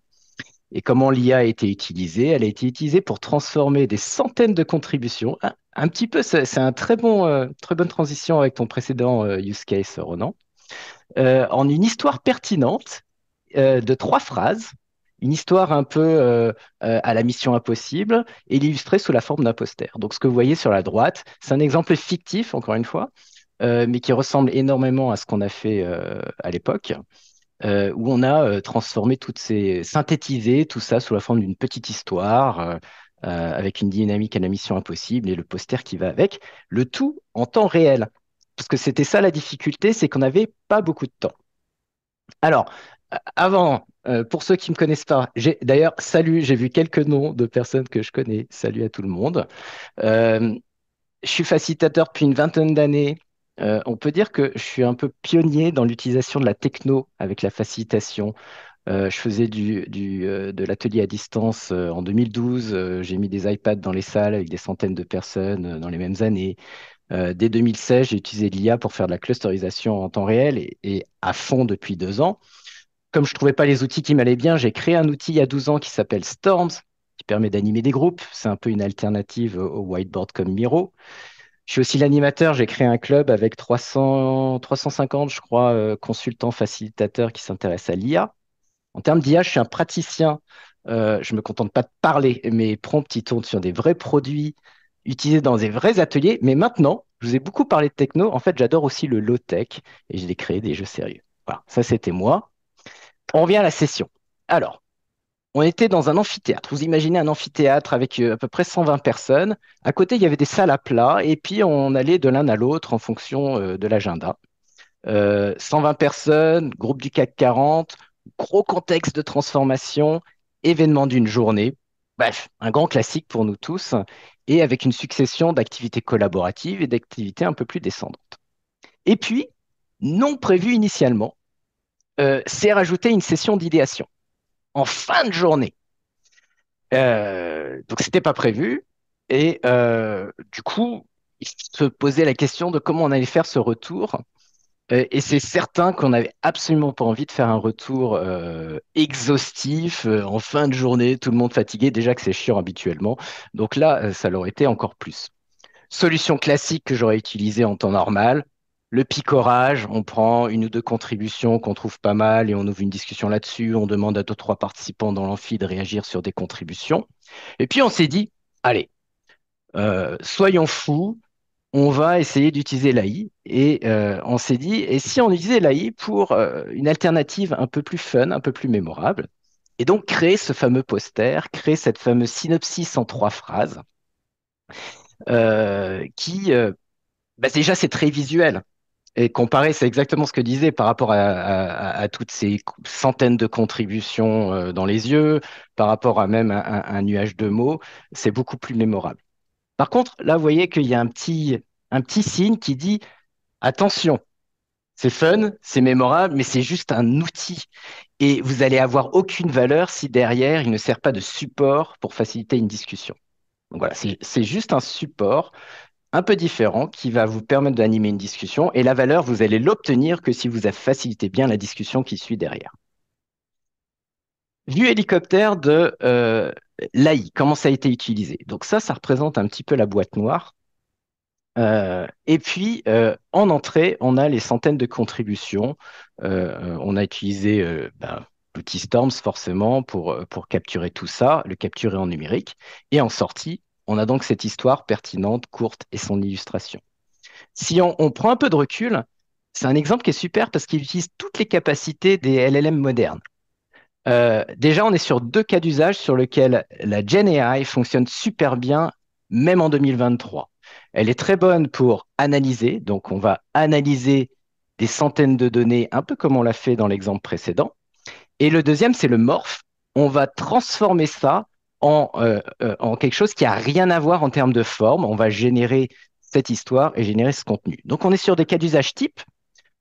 Et comment l'IA a été utilisée Elle a été utilisée pour transformer des centaines de contributions. Un, petit peu, c'est un très bon, euh, très bonne transition avec ton précédent euh, use case, Ronan. Euh, en une histoire pertinente de trois phrases, une histoire un peu à la mission impossible et l'illustrer sous la forme d'un poster. Donc, ce que vous voyez sur la droite, c'est un exemple fictif, encore une fois, mais qui ressemble énormément à ce qu'on a fait à l'époque. Euh, où on a euh, transformé toutes ces, synthétisé tout ça sous la forme d'une petite histoire, euh, avec une dynamique à la mission impossible et le poster qui va avec, le tout en temps réel. Parce que c'était ça la difficulté, c'est qu'on n'avait pas beaucoup de temps. Alors, avant, pour ceux qui ne me connaissent pas, d'ailleurs, salut, j'ai vu quelques noms de personnes que je connais. Salut à tout le monde. je suis facilitateur depuis une vingtaine d'années. Euh, on peut dire que je suis un peu pionnier dans l'utilisation de la techno avec la facilitation. Euh, je faisais du, euh, de l'atelier à distance en 2012. j'ai mis des iPads dans les salles avec des centaines de personnes dans les mêmes années. dès 2016, j'ai utilisé l'IA pour faire de la clusterisation en temps réel et, et à fond depuis deux ans. Comme je ne trouvais pas les outils qui m'allaient bien, j'ai créé un outil il y a 12 ans qui s'appelle Storms, qui permet d'animer des groupes. C'est un peu une alternative au whiteboard comme Miro. Je suis aussi l'animateur, j'ai créé un club avec 300, 350, je crois, euh, consultants, facilitateurs qui s'intéressent à l'IA. En termes d'IA, je suis un praticien. Euh, je ne me contente pas de parler, mais prompts, petit tournent sur des vrais produits utilisés dans des vrais ateliers. Mais maintenant, je vous ai beaucoup parlé de techno. En fait, j'adore aussi le low-tech et j'ai créé des jeux sérieux. Voilà, ça c'était moi. On revient à la session. Alors, on était dans un amphithéâtre. Vous imaginez un amphithéâtre avec euh, à peu près 120 personnes. À côté, il y avait des salles à plat et puis on allait de l'un à l'autre en fonction euh, de l'agenda. 120 euh, personnes, groupe du CAC 40, gros contexte de transformation, événement d'une journée. Bref, un grand classique pour nous tous et avec une succession d'activités collaboratives et d'activités un peu plus descendantes. Et puis, non prévu initialement, c'est rajouter une session d'idéation en fin de journée. Donc, euh, donc c'était pas prévu. Et euh, du coup, il se posait la question de comment on allait faire ce retour. Euh, et c'est certain qu'on n'avait absolument pas envie de faire un retour exhaustif en fin de journée, tout le monde fatigué, déjà que c'est chiant habituellement. Donc là, ça l'aurait été encore plus. Solution classique que j'aurais utilisée en temps normal, le picorage, on prend une ou deux contributions qu'on trouve pas mal et on ouvre une discussion là-dessus. On demande à deux, trois participants dans l'amphi de réagir sur des contributions. Et puis on s'est dit, allez, euh, soyons fous, on va essayer d'utiliser l'AI. Et euh, on s'est dit, et si on utilisait l'AI pour euh, une alternative un peu plus fun, un peu plus mémorable Et donc créer ce fameux poster, créer cette fameuse synopsis en trois phrases qui, bah, déjà, c'est très visuel. Et comparer, c'est exactement ce que disait par rapport à, toutes ces centaines de contributions euh, dans les yeux, par rapport à même un, nuage de mots, c'est beaucoup plus mémorable. Par contre, là, vous voyez qu'il y a un petit, un petit signe qui dit attention, c'est fun, c'est mémorable, mais c'est juste un outil. Et vous allez avoir aucune valeur si derrière, il ne sert pas de support pour faciliter une discussion. Donc voilà, c'est juste un support un peu différent qui va vous permettre d'animer une discussion. Et la valeur, vous allez l'obtenir que si vous avez facilité bien la discussion qui suit derrière. Vue hélicoptère de euh, l'AI, comment ça a été utilisé Donc ça, ça représente un petit peu la boîte noire. Euh, et puis, euh, en entrée, on a les centaines de contributions. on a utilisé ben, l'outil Storms, forcément, pour, pour capturer tout ça, le capturer en numérique. Et en sortie, on a donc cette histoire pertinente, courte et son illustration. Si on, prend un peu de recul, c'est un exemple qui est super parce qu'il utilise toutes les capacités des LLM modernes. Euh, déjà, on est sur deux cas d'usage sur lesquels la Gen fonctionne super bien, même en 2023. Elle est très bonne pour analyser, donc on va analyser des centaines de données, un peu comme on l'a fait dans l'exemple précédent. Et le deuxième, c'est le morph. On va transformer ça euh, euh, en, quelque chose qui n'a rien à voir en termes de forme. On va générer cette histoire et générer ce contenu. Donc on est sur des cas d'usage type.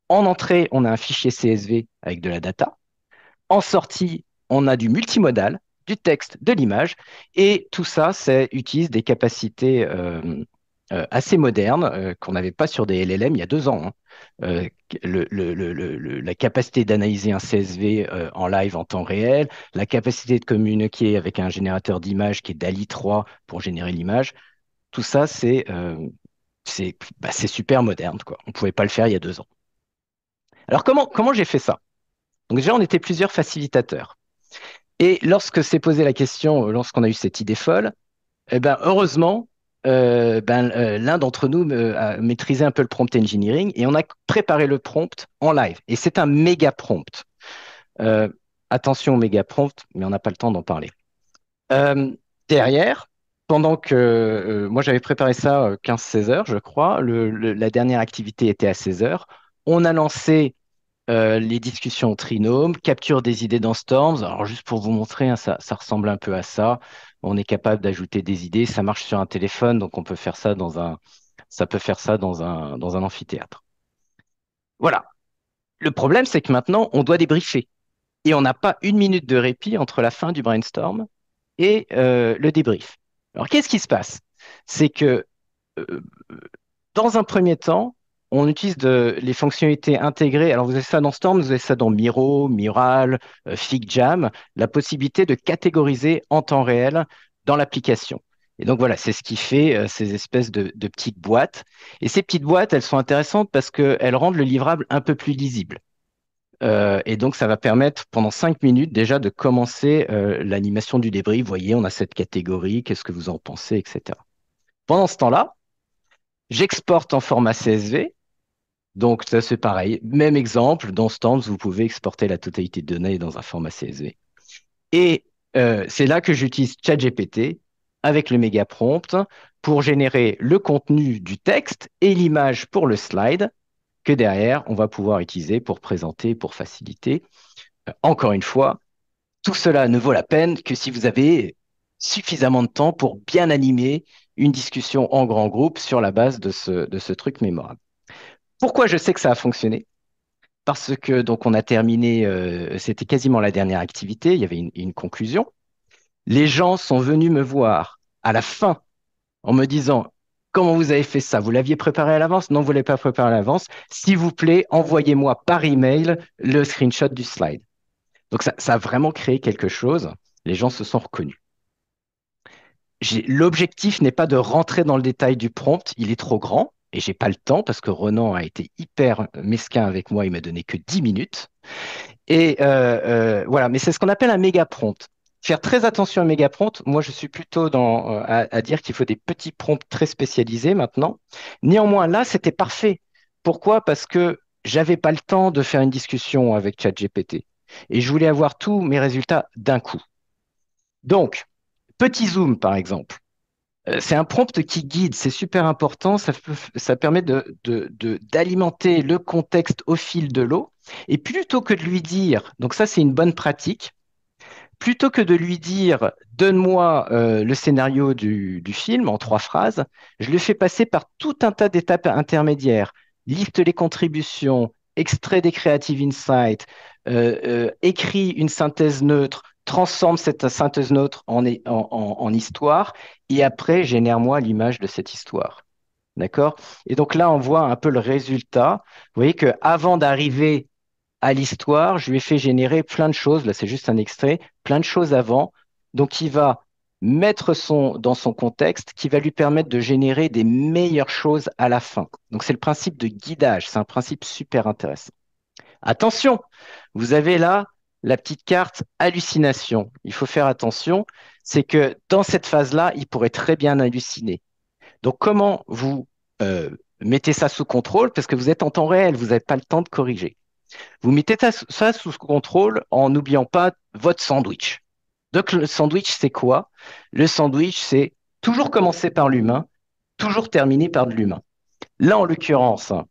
En entrée, on a un fichier CSV avec de la data. En sortie, on a du multimodal, du texte, de l'image. Et tout ça, c'est utilise des capacités euh, euh, assez moderne euh, qu'on n'avait pas sur des LLM il y a deux ans. Hein. Euh, la capacité d'analyser un CSV en live en temps réel, la capacité de communiquer avec un générateur d'images qui est DALI 3 pour générer l'image, tout ça, c'est bah, c'est super moderne. Quoi. On ne pouvait pas le faire il y a deux ans. Alors comment, comment j'ai fait ça Donc déjà, on était plusieurs facilitateurs. Et lorsque s'est posé la question, lorsqu'on a eu cette idée folle, eh ben, heureusement, euh, ben, euh, l'un d'entre nous euh, a maîtrisé un peu le prompt engineering et on a préparé le prompt en live. Et c'est un méga prompt. attention au méga prompt, mais on n'a pas le temps d'en parler. derrière, pendant que moi j'avais préparé ça 15-16 heures, je crois, la dernière activité était à 16 heures. On a lancé les discussions au trinôme, capture des idées dans Storms. Alors, juste pour vous montrer, hein, ça, ressemble un peu à ça on est capable d'ajouter des idées. Ça marche sur un téléphone, donc on peut faire ça dans un, ça peut faire ça dans un, dans un amphithéâtre. Voilà. Le problème, c'est que maintenant, on doit débriefer. Et on n'a pas une minute de répit entre la fin du brainstorm et euh, le débrief. Alors, qu'est-ce qui se passe C'est que, euh, dans un premier temps, on utilise les fonctionnalités intégrées. Alors, vous avez ça dans Storm, vous avez ça dans Miro, Mural, euh, FigJam, la possibilité de catégoriser en temps réel dans l'application. Et donc voilà, c'est ce qui fait euh, ces espèces de, petites boîtes. Et ces petites boîtes, elles sont intéressantes parce qu'elles rendent le livrable un peu plus lisible. Euh, et donc ça va permettre pendant cinq minutes déjà de commencer l'animation du débris. Vous voyez, on a cette catégorie, qu'est-ce que vous en pensez, etc. Pendant ce temps-là, j'exporte en format CSV donc ça c'est pareil. Même exemple, dans Stamps, vous pouvez exporter la totalité de données dans un format CSV. Et euh, c'est là que j'utilise ChatGPT avec le méga prompt pour générer le contenu du texte et l'image pour le slide que derrière on va pouvoir utiliser pour présenter, pour faciliter. Euh, encore une fois, tout cela ne vaut la peine que si vous avez suffisamment de temps pour bien animer une discussion en grand groupe sur la base de ce truc mémorable. Pourquoi je sais que ça a fonctionné Parce que donc on a terminé, euh, c'était quasiment la dernière activité, il y avait une, conclusion. Les gens sont venus me voir à la fin en me disant Comment vous avez fait ça Vous l'aviez préparé à l'avance Non, vous ne l'avez pas préparé à l'avance. S'il vous plaît, envoyez-moi par email le screenshot du slide. Donc ça, a vraiment créé quelque chose. Les gens se sont reconnus. L'objectif n'est pas de rentrer dans le détail du prompt, il est trop grand et j'ai pas le temps parce que Renan a été hyper mesquin avec moi, il m'a donné que 10 minutes. Et euh, euh, voilà, mais c'est ce qu'on appelle un méga prompt. Faire très attention à méga prompt, moi je suis plutôt euh, à, dire qu'il faut des petits prompts très spécialisés maintenant. Néanmoins, là, c'était parfait. Pourquoi Parce que j'avais pas le temps de faire une discussion avec ChatGPT et je voulais avoir tous mes résultats d'un coup. Donc, petit zoom par exemple. Euh, c'est un prompt qui guide, c'est super important, ça, permet d'alimenter le contexte au fil de l'eau. Et plutôt que de lui dire, donc ça c'est une bonne pratique, plutôt que de lui dire donne-moi euh, le scénario du, film en trois phrases, je le fais passer par tout un tas d'étapes intermédiaires. Liste les contributions, extrait des Creative Insights, euh, écrit une synthèse neutre, transforme cette synthèse nôtre en, histoire et après génère moi l'image de cette histoire. D'accord Et donc là, on voit un peu le résultat. Vous voyez qu'avant d'arriver à l'histoire, je lui ai fait générer plein de choses. Là, c'est juste un extrait, plein de choses avant. Donc, il va mettre son, dans son contexte qui va lui permettre de générer des meilleures choses à la fin. Donc, c'est le principe de guidage. C'est un principe super intéressant. Attention, vous avez là la petite carte hallucination. Il faut faire attention, c'est que dans cette phase-là, il pourrait très bien halluciner. Donc comment vous euh, mettez ça sous contrôle Parce que vous êtes en temps réel, vous n'avez pas le temps de corriger. Vous mettez ça sous contrôle en n'oubliant pas votre sandwich. Donc le sandwich, c'est quoi Le sandwich, c'est toujours commencer par l'humain, toujours terminer par de l'humain. Là, en l'occurrence, hein,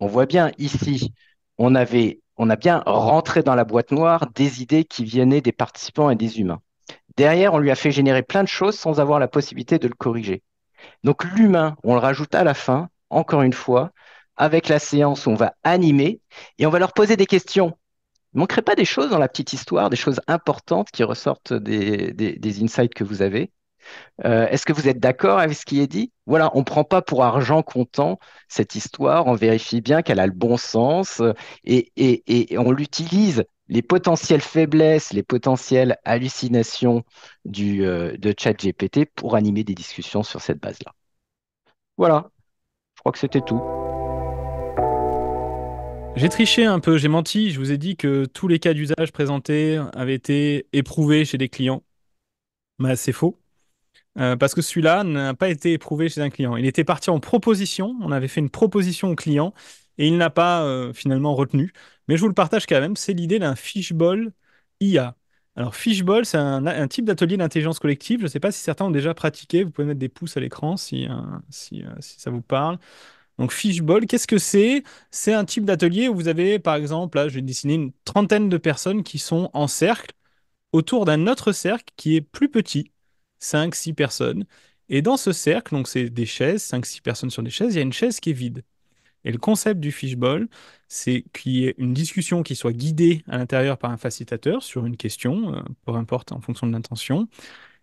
on voit bien ici, on avait on a bien oh. rentré dans la boîte noire des idées qui venaient des participants et des humains. Derrière, on lui a fait générer plein de choses sans avoir la possibilité de le corriger. Donc l'humain, on le rajoute à la fin, encore une fois, avec la séance on va animer et on va leur poser des questions. Il ne manquerait pas des choses dans la petite histoire, des choses importantes qui ressortent des insights que vous avez. Euh, est-ce que vous êtes d'accord avec ce qui est dit Voilà, on ne prend pas pour argent comptant cette histoire, on vérifie bien qu'elle a le bon sens euh, et, on l'utilise. Les potentielles faiblesses, les potentielles hallucinations du, euh, de ChatGPT pour animer des discussions sur cette base-là. Voilà, je crois que c'était tout. J'ai triché un peu, j'ai menti. Je vous ai dit que tous les cas d'usage présentés avaient été éprouvés chez des clients. mais c'est faux. Euh, parce que celui-là n'a pas été éprouvé chez un client. Il était parti en proposition, on avait fait une proposition au client et il n'a pas euh, finalement retenu. Mais je vous le partage quand même, c'est l'idée d'un fishbowl IA. Alors fishbowl, c'est un, type d'atelier d'intelligence collective. Je ne sais pas si certains ont déjà pratiqué. Vous pouvez mettre des pouces à l'écran si, euh, si, si ça vous parle. Donc Fishbowl, qu'est-ce que c'est C'est un type d'atelier où vous avez, par exemple, là, je vais dessiner une trentaine de personnes qui sont en cercle autour d'un autre cercle qui est plus petit, 5, 6 personnes. Et dans ce cercle, donc c'est des chaises, 5, 6 personnes sur des chaises, il y a une chaise qui est vide. Et le concept du fishbowl, c'est qu'il y ait une discussion qui soit guidée à l'intérieur par un facilitateur sur une question, euh, peu importe en fonction de l'intention,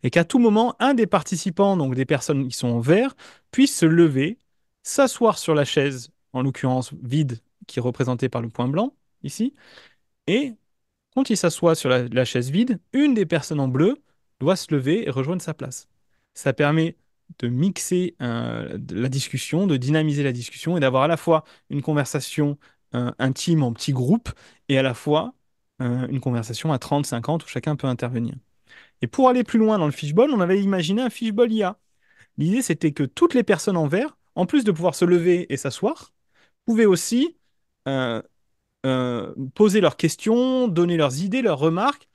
et qu'à tout moment, un des participants, donc des personnes qui sont en vert, puisse se lever, s'asseoir sur la chaise, en l'occurrence vide, qui est représentée par le point blanc, ici, et quand il s'assoit sur la chaise vide, une des personnes en bleu doit se lever et rejoindre sa place. Ça permet de mixer euh, la discussion, de dynamiser la discussion et d'avoir à la fois une conversation euh, intime en petits groupes et à la fois euh, une conversation à 30, 50 où chacun peut intervenir. Et pour aller plus loin dans le fishbowl, on avait imaginé un fishbowl IA. L'idée, c'était que toutes les personnes en vert, en plus de pouvoir se lever et s'asseoir, pouvaient aussi poser leurs questions, donner leurs idées, leurs remarques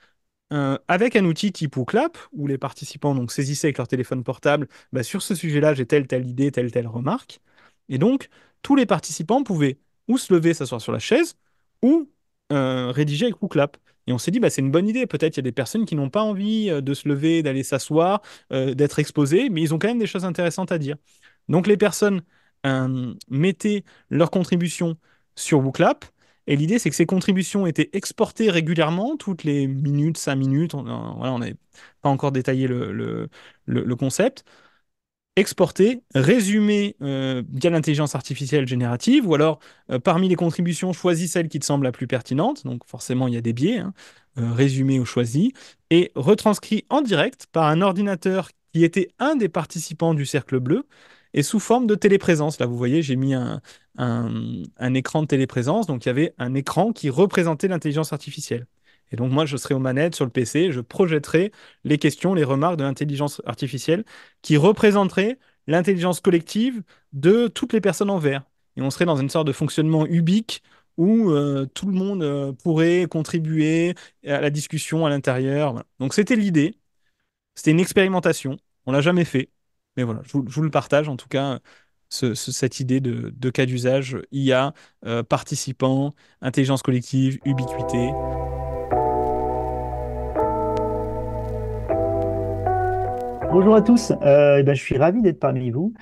euh, avec un outil type clap où les participants donc, saisissaient avec leur téléphone portable, bah, sur ce sujet-là, j'ai telle, telle idée, telle, telle remarque. Et donc, tous les participants pouvaient ou se lever, s'asseoir sur la chaise, ou euh, rédiger avec clap Et on s'est dit, bah, c'est une bonne idée. Peut-être il y a des personnes qui n'ont pas envie euh, de se lever, d'aller s'asseoir, d'être exposées, mais ils ont quand même des choses intéressantes à dire. Donc, les personnes mettaient leur contribution sur WooClap et l'idée, c'est que ces contributions étaient exportées régulièrement, toutes les minutes, cinq minutes. On voilà, pas encore détaillé le, concept. Exportées, résumées euh, via l'intelligence artificielle générative, ou alors euh, parmi les contributions, choisis celle qui te semble la plus pertinente. Donc forcément, il y a des biais, hein. euh, résumées ou choisies, et retranscrit en direct par un ordinateur qui était un des participants du cercle bleu et sous forme de téléprésence. Là, vous voyez, j'ai mis un, écran de téléprésence, donc il y avait un écran qui représentait l'intelligence artificielle. Et donc moi, je serai aux manettes sur le PC, je projetterai les questions, les remarques de l'intelligence artificielle qui représenterait l'intelligence collective de toutes les personnes en vert. Et on serait dans une sorte de fonctionnement ubique où euh, tout le monde euh, pourrait contribuer à la discussion à l'intérieur. Donc c'était l'idée, c'était une expérimentation, on l'a jamais fait mais voilà, je vous, le partage en tout cas, cette idée de, cas d'usage IA, euh, participants, intelligence collective, ubiquité. Bonjour à tous, euh, eh ben, je suis ravi d'être parmi vous.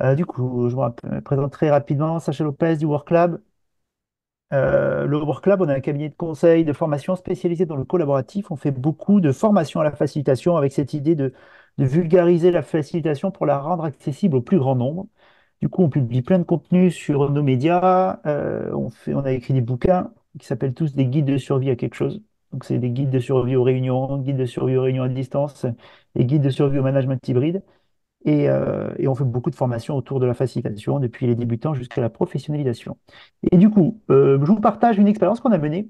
Euh, du coup, je vous présente très rapidement Sacha Lopez du WorkLab. le WorkLab, on a un cabinet de conseil, de formation spécialisé dans le collaboratif. On fait beaucoup de formation à la facilitation avec cette idée de de vulgariser la facilitation pour la rendre accessible au plus grand nombre. Du coup, on publie plein de contenus sur nos médias. Euh, on, a écrit des bouquins qui s'appellent tous des guides de survie à quelque chose. Donc, c'est des guides de survie aux réunions, guides de survie aux réunions à distance et guides de survie au management hybride. Euh, et, on fait beaucoup de formations autour de la facilitation, depuis les débutants jusqu'à la professionnalisation. Et du coup, euh, je vous partage une expérience qu'on a menée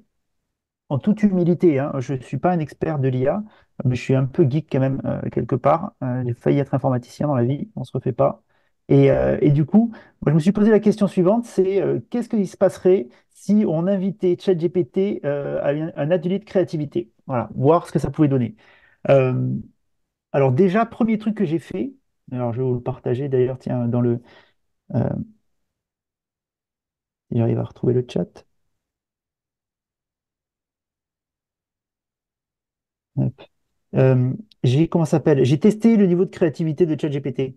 en toute humilité, hein. je ne suis pas un expert de l'IA, mais je suis un peu geek quand même, euh, quelque part. Euh, j'ai failli être informaticien dans la vie, on ne se refait pas. Et, euh, du coup, je me suis posé la question suivante, c'est qu'est-ce qu'il se passerait si on invitait ChatGPT à un, atelier de créativité Voilà, voir ce que ça pouvait donner. alors déjà, premier truc que j'ai fait, alors je vais vous le partager d'ailleurs, tiens, dans le... J'arrive à retrouver le chat. Euh, j'ai comment s'appelle? J'ai testé le niveau de créativité de ChatGPT.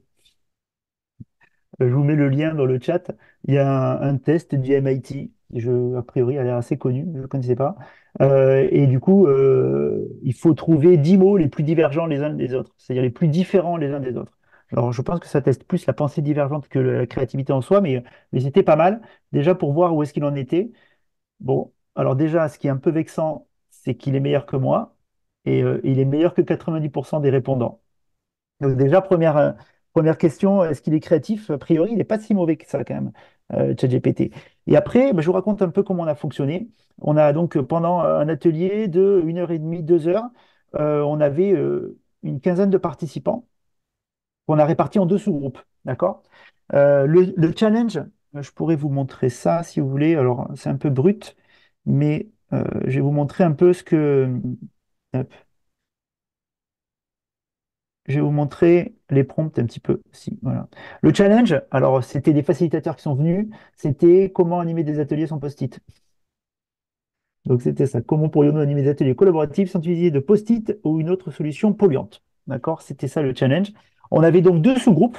Euh, je vous mets le lien dans le chat. Il y a un, test du MIT. Je, a priori, a l'air assez connu, je ne connaissais pas. Euh, et du coup, il faut trouver 10 mots les plus divergents les uns des autres, c'est-à-dire les plus différents les uns des autres. Alors, je pense que ça teste plus la pensée divergente que la créativité en soi, mais, mais c'était pas mal, déjà pour voir où est-ce qu'il en était. Bon, alors déjà, ce qui est un peu vexant, c'est qu'il est meilleur que moi, et euh, il est meilleur que 90% des répondants. Donc déjà, première, euh, première question, est-ce qu'il est créatif A priori, il n'est pas si mauvais que ça quand même, euh, ChatGPT. Et après, bah, je vous raconte un peu comment on a fonctionné. On a donc euh, pendant un atelier de 1h30, 2h, on avait une quinzaine de participants qu'on a répartis en deux sous-groupes. D'accord le, challenge, je pourrais vous montrer ça si vous voulez. Alors, c'est un peu brut, mais je vais vous montrer un peu ce que, je vais vous montrer les prompts un petit peu. Si, voilà. Le challenge, alors c'était des facilitateurs qui sont venus, c'était comment animer des ateliers sans post-it. Donc c'était ça, comment pourrions-nous animer des ateliers collaboratifs sans utiliser de post-it ou une autre solution polluante. D'accord C'était ça le challenge. On avait donc deux sous-groupes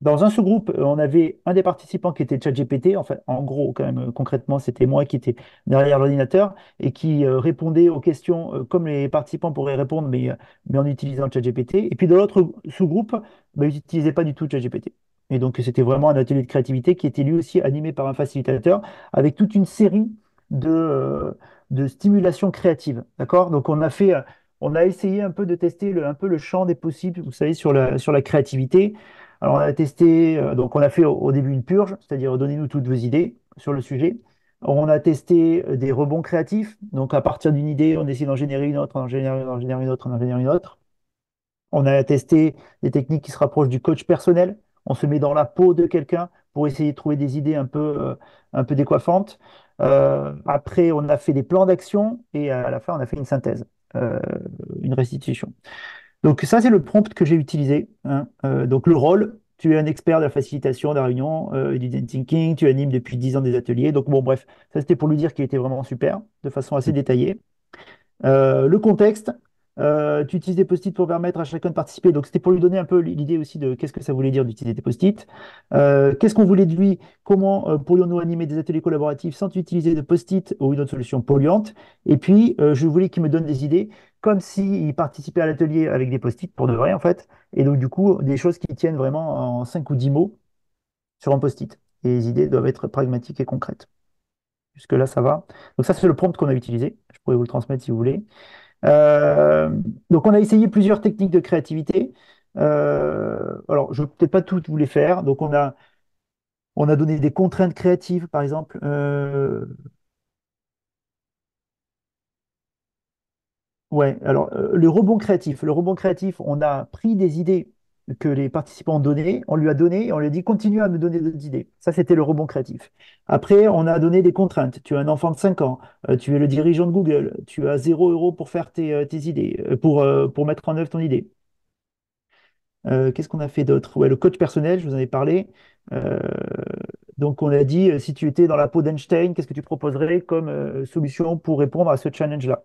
dans un sous-groupe, euh, on avait un des participants qui était ChatGPT. En fait, en gros, quand même, euh, concrètement, c'était moi qui était derrière l'ordinateur et qui euh, répondait aux questions comme les participants pourraient répondre, mais, mais en utilisant ChatGPT. Et puis, dans l'autre sous-groupe, bah, ils n'utilisaient pas du tout ChatGPT. Et donc, c'était vraiment un atelier de créativité qui était lui aussi animé par un facilitateur avec toute une série de, de stimulations créatives. D'accord Donc, on a fait on a essayé un peu de tester le, un peu le champ des possibles, vous savez, sur la, sur la créativité. Alors, on a testé, euh, donc on a fait au, début une purge, c'est-à-dire donnez-nous toutes vos idées sur le sujet. On a testé euh, des rebonds créatifs. Donc, à partir d'une idée, on essaie d'en générer une autre, on générer, en générer une autre, en générer une autre. On a testé des techniques qui se rapprochent du coach personnel. On se met dans la peau de quelqu'un pour essayer de trouver des idées un peu, euh, un peu décoiffantes. après, on a fait des plans d'action et à la fin, on a fait une synthèse, une restitution. Donc ça, c'est le prompt que j'ai utilisé. Hein. Euh, donc le rôle, tu es un expert de la facilitation, de la réunion, euh, du design thinking, tu animes depuis 10 ans des ateliers. Donc bon, bref, ça c'était pour lui dire qu'il était vraiment super, de façon assez détaillée. Euh, le contexte, tu utilises des post-it pour permettre à chacun de participer. Donc c'était pour lui donner un peu l'idée aussi de qu'est-ce que ça voulait dire d'utiliser des post-it. qu'est-ce qu'on voulait de lui Comment pourrions-nous animer des ateliers collaboratifs sans utiliser de post-it ou une autre solution polluante Et puis, je voulais qu'il me donne des idées comme s'ils participaient à l'atelier avec des post-it pour de vrai, en fait. Et donc, du coup, des choses qui tiennent vraiment en 5 ou 10 mots sur un post-it. Et les idées doivent être pragmatiques et concrètes. Jusque-là, ça va. Donc, ça, c'est le prompt qu'on a utilisé. Je pourrais vous le transmettre si vous voulez. Euh, donc, on a essayé plusieurs techniques de créativité. Euh, alors, je ne vais peut-être pas toutes vous les faire. Donc, on a, on a donné des contraintes créatives, par exemple. Euh, Ouais, alors euh, le rebond créatif. Le rebond créatif, on a pris des idées que les participants ont données, on lui a donné et on lui a dit continue à me donner d'autres idées. Ça, c'était le rebond créatif. Après, on a donné des contraintes. Tu as un enfant de 5 ans, euh, tu es le dirigeant de Google, tu as 0 euros pour faire tes, euh, idées, pour, pour mettre en œuvre ton idée. Qu'est-ce qu'on a fait d'autre ouais, Le coach personnel, je vous en ai parlé. donc, on a dit, si tu étais dans la peau d'Einstein, qu'est-ce que tu proposerais comme solution pour répondre à ce challenge-là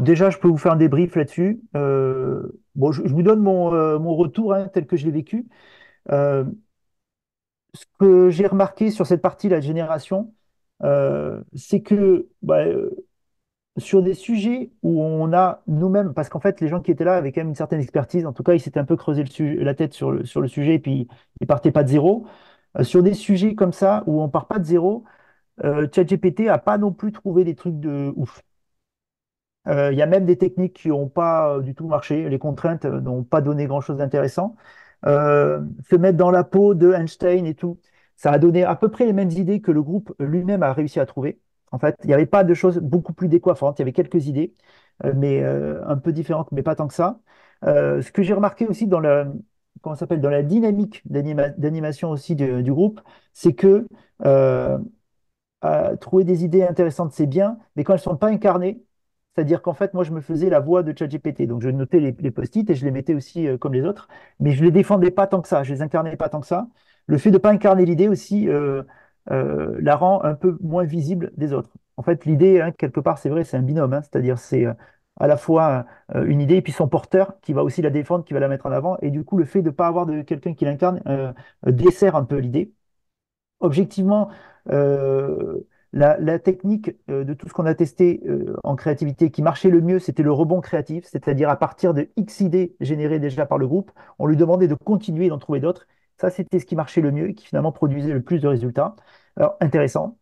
déjà, je peux vous faire un débrief là-dessus. Euh, bon, je, vous donne mon, euh, retour hein, tel que je l'ai vécu. Euh, ce que j'ai remarqué sur cette partie, la génération, c'est que bah, sur des sujets où on a nous-mêmes, parce qu'en fait, les gens qui étaient là avaient quand même une certaine expertise, en tout cas, ils s'étaient un peu creusé la tête sur le, sur le sujet et puis ils partaient pas de zéro. sur des sujets comme ça, où on part pas de zéro, ChatGPT n'a pas non plus trouvé des trucs de ouf. Euh, il y a même des techniques qui n'ont pas euh, du tout marché. Les contraintes euh, n'ont pas donné grand-chose d'intéressant. se mettre dans la peau de Einstein et tout, ça a donné à peu près les mêmes idées que le groupe lui-même a réussi à trouver. En fait, il n'y avait pas de choses beaucoup plus décoiffantes. Il y avait quelques idées, mais un peu différentes, mais pas tant que ça. ce que j'ai remarqué aussi dans la, comment s'appelle, dans la dynamique d'animation aussi du, groupe, c'est que trouver des idées intéressantes, c'est bien, mais quand elles ne sont pas incarnées, c'est-à-dire qu'en fait, moi, je me faisais la voix de ChatGPT. Donc, je notais les, post-it et je les mettais aussi euh, comme les autres, mais je les défendais pas tant que ça, je les incarnais pas tant que ça. Le fait de pas incarner l'idée aussi euh, euh, la rend un peu moins visible des autres. En fait, l'idée, hein, quelque part, c'est vrai, c'est un binôme, hein. c'est-à-dire c'est à la fois une idée et puis son porteur qui va aussi la défendre, qui va la mettre en avant. Et du coup, le fait de ne pas avoir de quelqu'un qui l'incarne dessert un peu l'idée. Objectivement, la, technique euh, de tout ce qu'on a testé euh, en créativité qui marchait le mieux, c'était le rebond créatif, c'est-à-dire à partir de X idées générées déjà par le groupe, on lui demandait de continuer d'en trouver d'autres. Ça, c'était ce qui marchait le mieux et qui finalement produisait le plus de résultats. Alors, intéressant.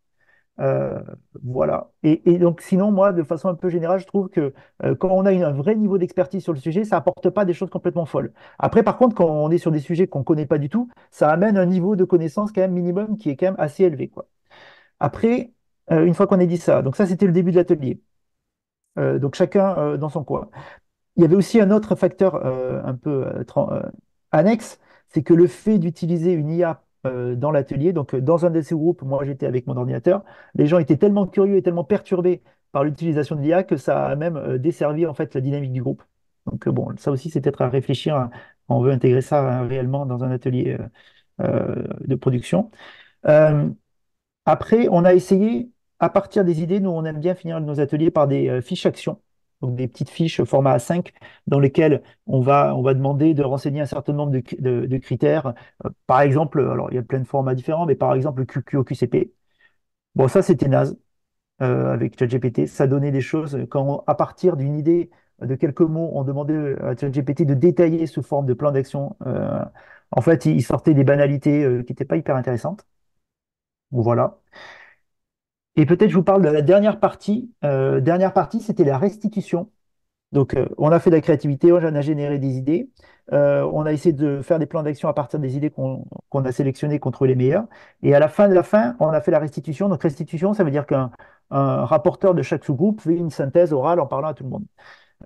Euh, voilà. Et, donc, sinon, moi, de façon un peu générale, je trouve que quand on a un vrai niveau d'expertise sur le sujet, ça apporte pas des choses complètement folles. Après, par contre, quand on est sur des sujets qu'on connaît pas du tout, ça amène un niveau de connaissance quand même minimum qui est quand même assez élevé, quoi. Après, euh, une fois qu'on a dit ça. Donc ça, c'était le début de l'atelier. Euh, donc chacun euh, dans son coin. Il y avait aussi un autre facteur un peu annexe, c'est que le fait d'utiliser une IA dans l'atelier, donc dans un de ces groupes, moi j'étais avec mon ordinateur, les gens étaient tellement curieux et tellement perturbés par l'utilisation de l'IA que ça a même desservi en fait la dynamique du groupe. Donc bon, ça aussi c'est peut-être à réfléchir, hein. on veut intégrer ça hein, réellement dans un atelier de production. après, on a essayé à partir des idées, nous, on aime bien finir nos ateliers par des euh, fiches actions, donc des petites fiches format A5 dans lesquelles on va, on va demander de renseigner un certain nombre de, critères. Euh, par exemple, alors il y a plein de formats différents, mais par exemple le QCP. Bon, ça, c'était naze euh, avec ChatGPT. Ça donnait des choses quand, à partir d'une idée de quelques mots, on demandait à ChatGPT de détailler sous forme de plan d'action. en fait, il sortait des banalités qui n'étaient pas hyper intéressantes. Bon, voilà. Et peut-être je vous parle de la dernière partie. Euh, dernière partie, c'était la restitution. Donc, euh, on a fait de la créativité, on a généré des idées, euh, on a essayé de faire des plans d'action à partir des idées qu'on a sélectionnées, qu'on trouvait les meilleures. Et à la fin de la fin, on a fait la restitution. Donc, restitution, ça veut dire qu'un rapporteur de chaque sous-groupe fait une synthèse orale en parlant à tout le monde.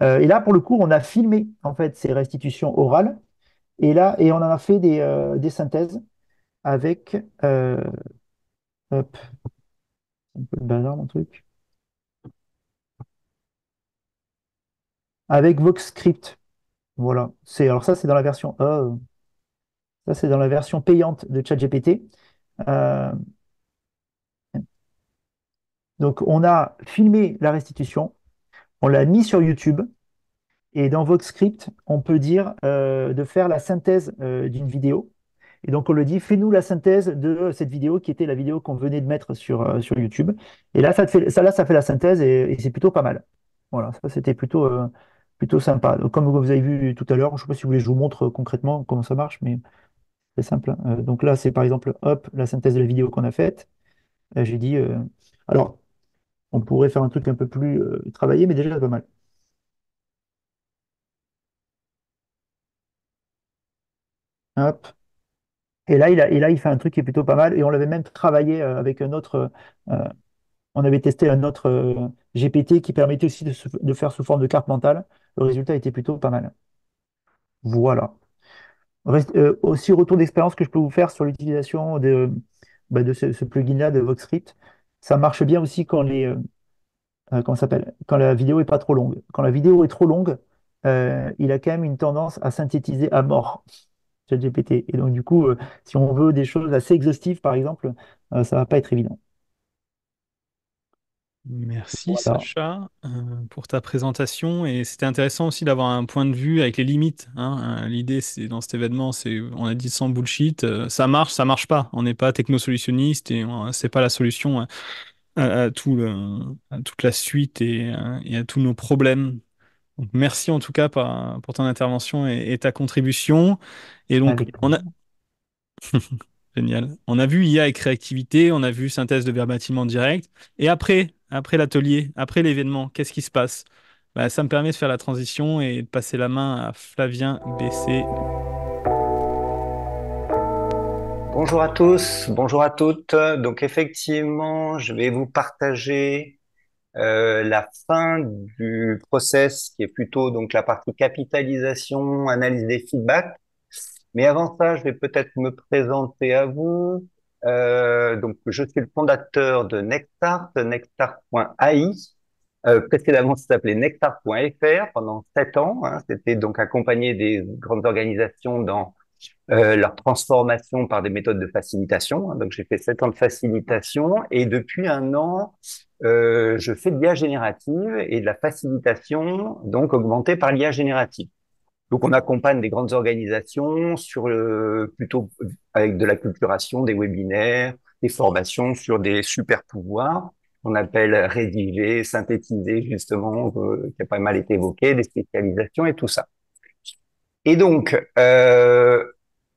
et là, pour le coup, on a filmé en fait ces restitutions orales. Et là, et on en a fait des, synthèses avec. Hop, un peu bizarre mon truc. Avec VoxScript. Voilà. C'est, alors ça, c'est dans la version euh, ça, c'est dans la version payante de ChatGPT. Euh, donc, on a filmé la restitution, on l'a mis sur YouTube, et dans VoxScript, on peut dire euh, de faire la synthèse d'une vidéo et donc on lui dit, fais-nous la synthèse de cette vidéo qui était la vidéo qu'on venait de mettre sur, euh, sur YouTube. Et là, ça, fait, ça, là, ça fait la synthèse et, c'est plutôt pas mal. Voilà, ça c'était plutôt, euh, plutôt sympa. comme vous avez vu tout à l'heure, je ne sais pas si vous voulez, je vous montre euh, concrètement comment ça marche, mais c'est simple. Hein. donc là, c'est par exemple, hop, la synthèse de la vidéo qu'on a faite. Là, J'ai dit, alors, on pourrait faire un truc un peu plus travaillé, mais déjà, c'est pas mal. Hop. Et là, il fait un truc qui est plutôt pas mal. Et on l'avait même travaillé euh, avec un autre. Euh, euh, on avait testé un autre GPT qui permettait aussi de, faire sous forme de carte mentale. Le résultat était plutôt pas mal. Voilà. aussi, retour d'expérience que je peux vous faire sur l'utilisation de, bah, ce, plugin-là de VoxScript. Ça marche bien aussi quand quand la vidéo n'est pas trop longue. Quand la vidéo est trop longue, il a quand même une tendance à synthétiser à mort. ChatGPT. Et donc, du coup, euh, si on veut des choses assez exhaustives, par exemple, ça euh, ça va pas être évident. Merci Sacha euh, pour ta présentation et c'était intéressant aussi d'avoir un point de vue avec les limites. Hein. L'idée c'est dans cet événement, c'est on a dit sans bullshit, ça marche, ça marche pas. On n'est pas technosolutionniste et c'est pas la solution à, tout le, toute la suite et à tous nos problèmes merci en tout cas pour ton intervention et, ta contribution. Et donc, on a. Génial. On a vu IA et créativité, on a vu synthèse de verbatim en direct. Et après, après l'atelier, après l'événement, qu'est-ce qui se passe bah, Ça me permet de faire la transition et de passer la main à Flavien Bessé. Bonjour à tous, bonjour à toutes. Donc effectivement, je vais vous partager euh, la fin du process, qui est plutôt donc la partie capitalisation, analyse des feedbacks. Mais avant ça, je vais peut-être me présenter à vous. Euh, donc, je suis le fondateur de Nectar, nextart.ai. Euh, précédemment, ça s'appelait Nectar.fr pendant sept ans. Hein. C'était donc accompagner des grandes organisations dans euh, leur transformation par des méthodes de facilitation. Hein. donc, j'ai fait sept ans de facilitation et depuis un an, euh, je fais de l'IA générative et de la facilitation, donc augmentée par l'IA générative. Donc on accompagne des grandes organisations sur le, plutôt avec de la culturation, des webinaires, des formations sur des super pouvoirs qu'on appelle rédiger, synthétiser justement, euh, qui a pas mal été évoqué, des spécialisations et tout ça. Et donc, euh,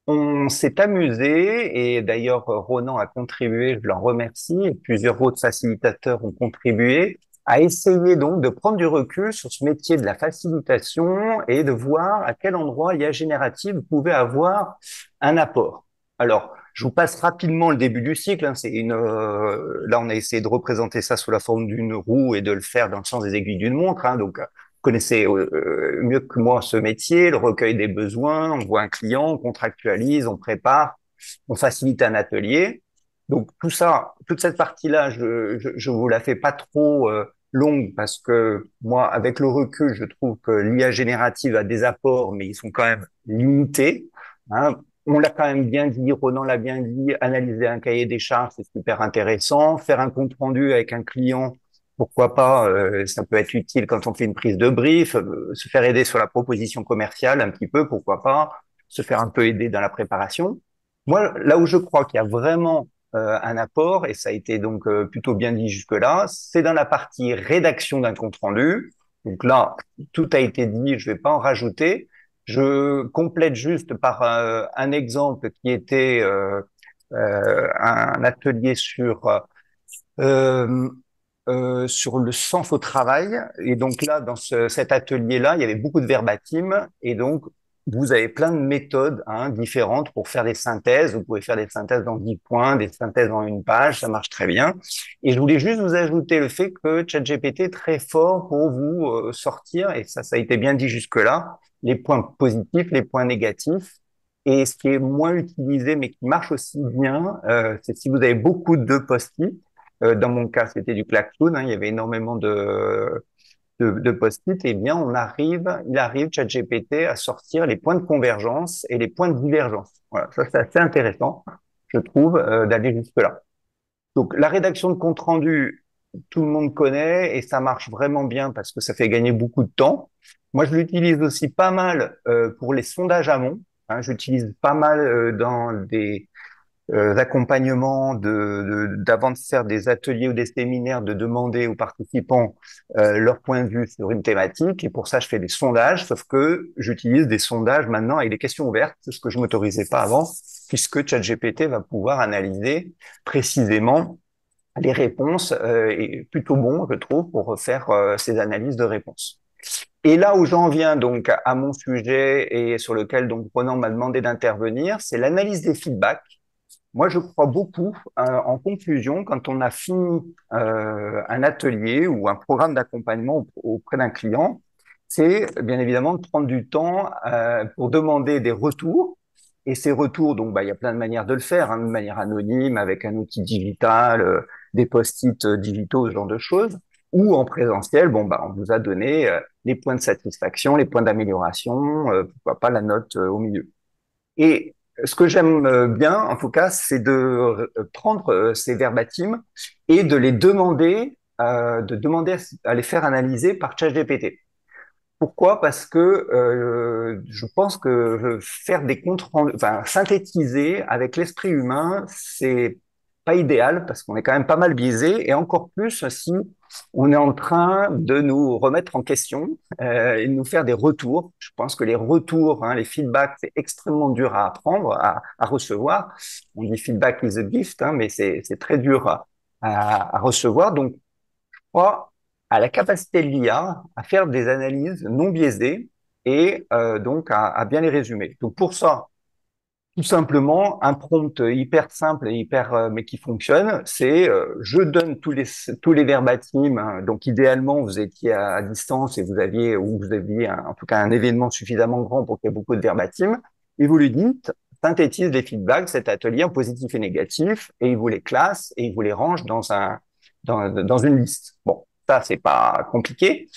on s'est amusé et d'ailleurs Ronan a contribué, je l'en remercie, plusieurs autres facilitateurs ont contribué à essayer donc de prendre du recul sur ce métier de la facilitation et de voir à quel endroit l'IA générative pouvait avoir un apport. Alors, je vous passe rapidement le début du cycle. Hein. C'est une, euh, là, on a essayé de représenter ça sous la forme d'une roue et de le faire dans le sens des aiguilles d'une montre. Hein. Donc, connaissez euh, euh, mieux que moi ce métier, le recueil des besoins, on voit un client, on contractualise, on prépare, on facilite un atelier. Donc tout ça, toute cette partie-là, je, je, vous la fais pas trop euh, longue parce que moi, avec le recul, je trouve que l'IA générative a des apports, mais ils sont quand même limités. Hein. On l'a quand même bien dit, Ronan l'a bien dit, analyser un cahier des charges, c'est super intéressant. Faire un compte rendu avec un client, pourquoi pas, euh, ça peut être utile quand on fait une prise de brief, euh, se faire aider sur la proposition commerciale un petit peu, pourquoi pas, se faire un peu aider dans la préparation. Moi, là où je crois qu'il y a vraiment euh, un apport, et ça a été donc plutôt bien dit jusque-là, c'est dans la partie rédaction d'un compte-rendu. Donc là, tout a été dit, je ne vais pas en rajouter. Je complète juste par un exemple qui était un atelier sur... Euh, sur le sens au travail. Et donc là, dans cet atelier-là, il y avait beaucoup de verbatim. Et donc, vous avez plein de méthodes hein, différentes pour faire des synthèses. Vous pouvez faire des synthèses dans 10 points, des synthèses dans une page, ça marche très bien. Et je voulais juste vous ajouter le fait que ChatGPT est très fort pour vous euh, sortir, et ça, ça a été bien dit jusque-là, les points positifs, les points négatifs. Et ce qui est moins utilisé, mais qui marche aussi bien, euh, c'est si vous avez beaucoup de post-it, euh, dans mon cas, c'était du klaxon. Hein, il y avait énormément de, de, post-it. et eh bien, on arrive, il arrive, ChatGPT, à sortir les points de convergence et les points de divergence. Voilà, ça c'est assez intéressant, je trouve, euh, d'aller jusque-là. Donc, la rédaction de compte rendu, tout le monde connaît et ça marche vraiment bien parce que ça fait gagner beaucoup de temps. Moi, je l'utilise aussi pas mal euh, pour les sondages amont. Hein, J'utilise pas mal dans des euh, d'accompagnement davant de, faire des ateliers ou des séminaires, de demander aux participants euh, leur point de vue sur une thématique. Et pour ça, je fais des sondages, sauf que j'utilise des sondages maintenant avec des questions ouvertes, ce que je m'autorisais pas avant, puisque ChatGPT va pouvoir analyser précisément les réponses euh, et plutôt bon, je trouve, pour faire ces analyses de réponses. Et là où j'en viens donc à mon sujet et sur lequel donc Ronan m'a demandé d'intervenir, c'est l'analyse des feedbacks moi, je crois beaucoup, euh, en conclusion, quand on a fini euh, un atelier ou un programme d'accompagnement auprès d'un client, c'est bien évidemment de prendre du temps euh, pour demander des retours. Et ces retours, donc, bah, il y a plein de manières de le faire, hein, de manière anonyme, avec un outil digital, des post-it digitaux, ce genre de choses ou en présentiel, bon, bah, on vous a donné les points de satisfaction, les points d'amélioration, pourquoi pas la note au milieu. Et ce que j'aime euh, bien, en tout cas, c'est de euh, prendre euh, ces verbatims et de les demander, de demander à les faire analyser par ChatGPT. Pourquoi Parce que je pense que faire des comptes, enfin synthétiser avec l'esprit humain, c'est pas idéal parce qu'on est quand même pas mal biaisé et encore plus si on est en train de nous remettre en question euh, et de nous faire des retours. Je pense que les retours, hein, les feedbacks, c'est extrêmement dur à apprendre, à, recevoir. On dit feedback is a gift, hein, mais c'est très dur à, recevoir. Donc, je crois à la capacité de l'IA à faire des analyses non biaisées et euh, donc à, à bien les résumer. Donc pour ça, tout simplement un prompt hyper simple et hyper euh, mais qui fonctionne, c'est euh, je donne tous les tous les verbatims. Hein. donc idéalement vous étiez à, distance et vous aviez ou vous aviez en tout cas un événement suffisamment grand pour qu'il y ait beaucoup de verbatims et vous lui dites synthétise les feedbacks cet atelier en positif et négatif et il vous les classe et il vous les range dans un dans une liste. Bon, ça c'est pas compliqué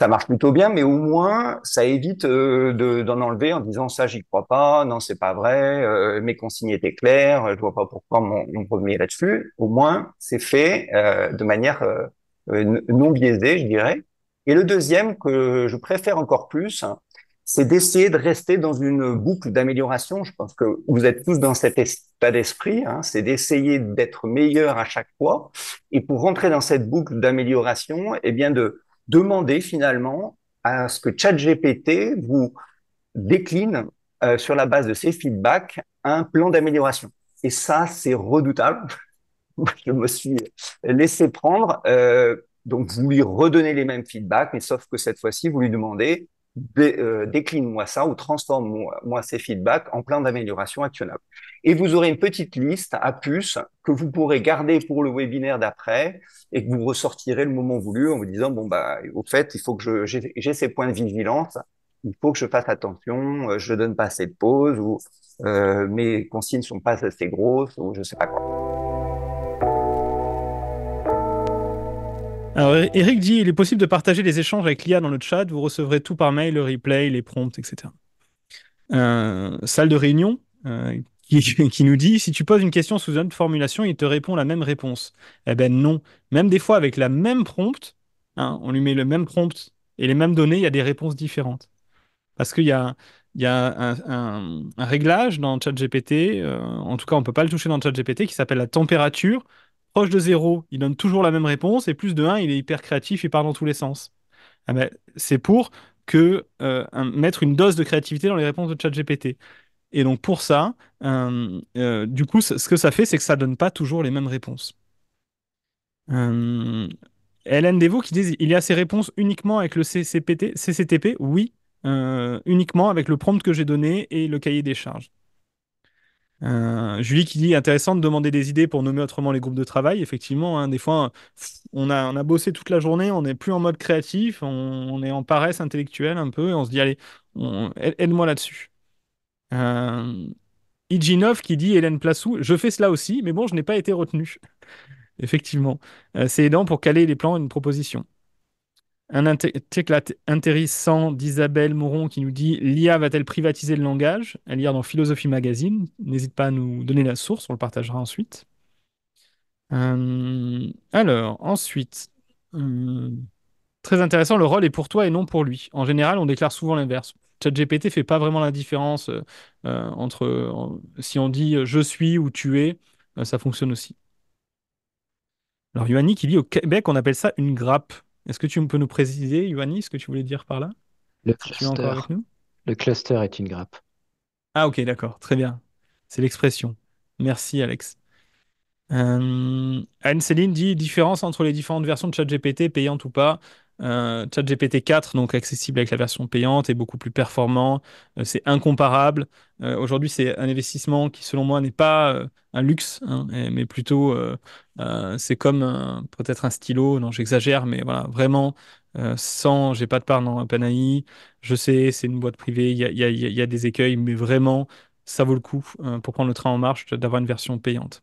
ça marche plutôt bien, mais au moins ça évite euh, d'en enlever en disant ça j'y crois pas, non c'est pas vrai, euh, mes consignes étaient claires, je vois pas pourquoi mon, problème est là-dessus. Au moins c'est fait euh, de manière non biaisée, je dirais. Et le deuxième que je préfère encore plus, c'est d'essayer de rester dans une boucle d'amélioration. Je pense que vous êtes tous dans cet état d'esprit, hein, c'est d'essayer d'être meilleur à chaque fois. Et pour rentrer dans cette boucle d'amélioration, eh bien de demandez finalement à ce que ChatGPT vous décline euh, sur la base de ses feedbacks un plan d'amélioration. Et ça, c'est redoutable. Je me suis laissé prendre. Euh, donc, vous lui redonnez les mêmes feedbacks, mais sauf que cette fois-ci, vous lui demandez euh, décline-moi ça ou transforme-moi ces feedbacks en plein d'améliorations actionnables. Et vous aurez une petite liste à puce que vous pourrez garder pour le webinaire d'après et que vous ressortirez le moment voulu en vous disant, bon, bah, au fait, il faut que je, j'ai ces points de vigilance, il faut que je fasse attention, euh, je donne pas assez de pause, ou euh, mes consignes sont pas assez grosses ou je sais pas quoi. Alors, Eric dit il est possible de partager les échanges avec l'IA dans le chat. Vous recevrez tout par mail, le replay, les prompts, etc. Euh, salle de réunion euh, qui, nous dit si tu poses une question sous une autre formulation, il te répond la même réponse. Eh ben non. Même des fois avec la même prompte, hein, on lui met le même prompt et les mêmes données, il y a des réponses différentes. Parce qu'il y a, y a un, réglage dans ChatGPT, GPT, euh, en tout cas on ne peut pas le toucher dans GPT, qui s'appelle la température proche de 0, il donne toujours la même réponse, et plus de 1, il est hyper créatif, il part dans tous les sens. Ah ben, c'est pour que euh, mettre une dose de créativité dans les réponses de ChatGPT. Et donc pour ça, euh, du coup, ce que ça fait, c'est que ça donne pas toujours les mêmes réponses. Euh, Hélène Devo qui dit il y a ces réponses uniquement avec le CCPT, CCTP Oui, uniquement avec le prompt que j'ai donné et le cahier des charges. Euh, Julie qui dit intéressant de demander des idées pour nommer autrement les groupes de travail. Effectivement, hein, des fois, on a, on a bossé toute la journée, on n'est plus en mode créatif, on, est en paresse intellectuelle un peu, et on se dit allez, aide-moi là-dessus. Euh, qui dit Hélène Plassou, je fais cela aussi, mais bon, je n'ai pas été retenu. Effectivement, euh, c'est aidant pour caler les plans et une proposition. Un article intéressant d'Isabelle Moron qui nous dit L'IA va-t-elle privatiser le langage elle lire dans Philosophie Magazine. N'hésite pas à nous donner la source, on le partagera ensuite. Euh, alors, ensuite, euh, très intéressant, le rôle est pour toi et non pour lui. En général, on déclare souvent l'inverse. ChatGPT fait pas vraiment la différence euh, entre si on dit je suis ou tu es, ça fonctionne aussi. Alors, Yoannick, qui dit au Québec, on appelle ça une grappe. Est-ce que tu peux nous préciser, Yoannis, ce que tu voulais dire par là Le cluster. Avec nous le cluster est une grappe. Ah ok, d'accord, très bien. C'est l'expression. Merci Alex. Euh, Anne-Céline dit différence entre les différentes versions de ChatGPT payantes ou pas. Euh, ChatGPT 4, donc accessible avec la version payante, est beaucoup plus performant, euh, c'est incomparable. Euh, aujourd'hui, c'est un investissement qui, selon moi, n'est pas euh, un luxe, hein, mais plutôt c'est comme peut-être un stylo, non, j'exagère, mais voilà, vraiment, sans, j'ai pas de part dans OpenAI, je sais, c'est une boîte privée, il y a, des écueils, mais vraiment, ça vaut le coup pour prendre le train en marche d'avoir une version payante.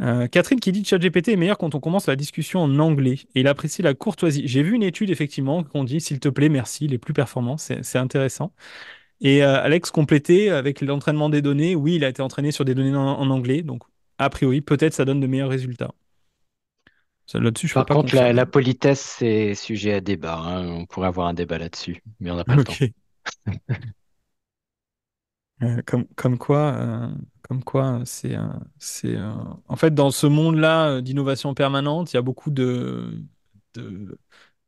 Euh, Catherine qui dit ChatGPT est meilleur quand on commence la discussion en anglais et il apprécie la courtoisie. J'ai vu une étude effectivement qu'on dit s'il te plaît, merci, les plus performants, c'est intéressant. Et euh, Alex compléter avec l'entraînement des données. Oui, il a été entraîné sur des données en, anglais, donc a priori, peut-être ça donne de meilleurs résultats. Par contre, la, politesse, c'est sujet à débat. Hein. On pourrait avoir un débat là-dessus, mais on n'a pas le temps. Euh, comme, quoi, euh, comme quoi, euh, c'est, c'est, en fait, dans ce monde-là d'innovation permanente, il y a beaucoup de,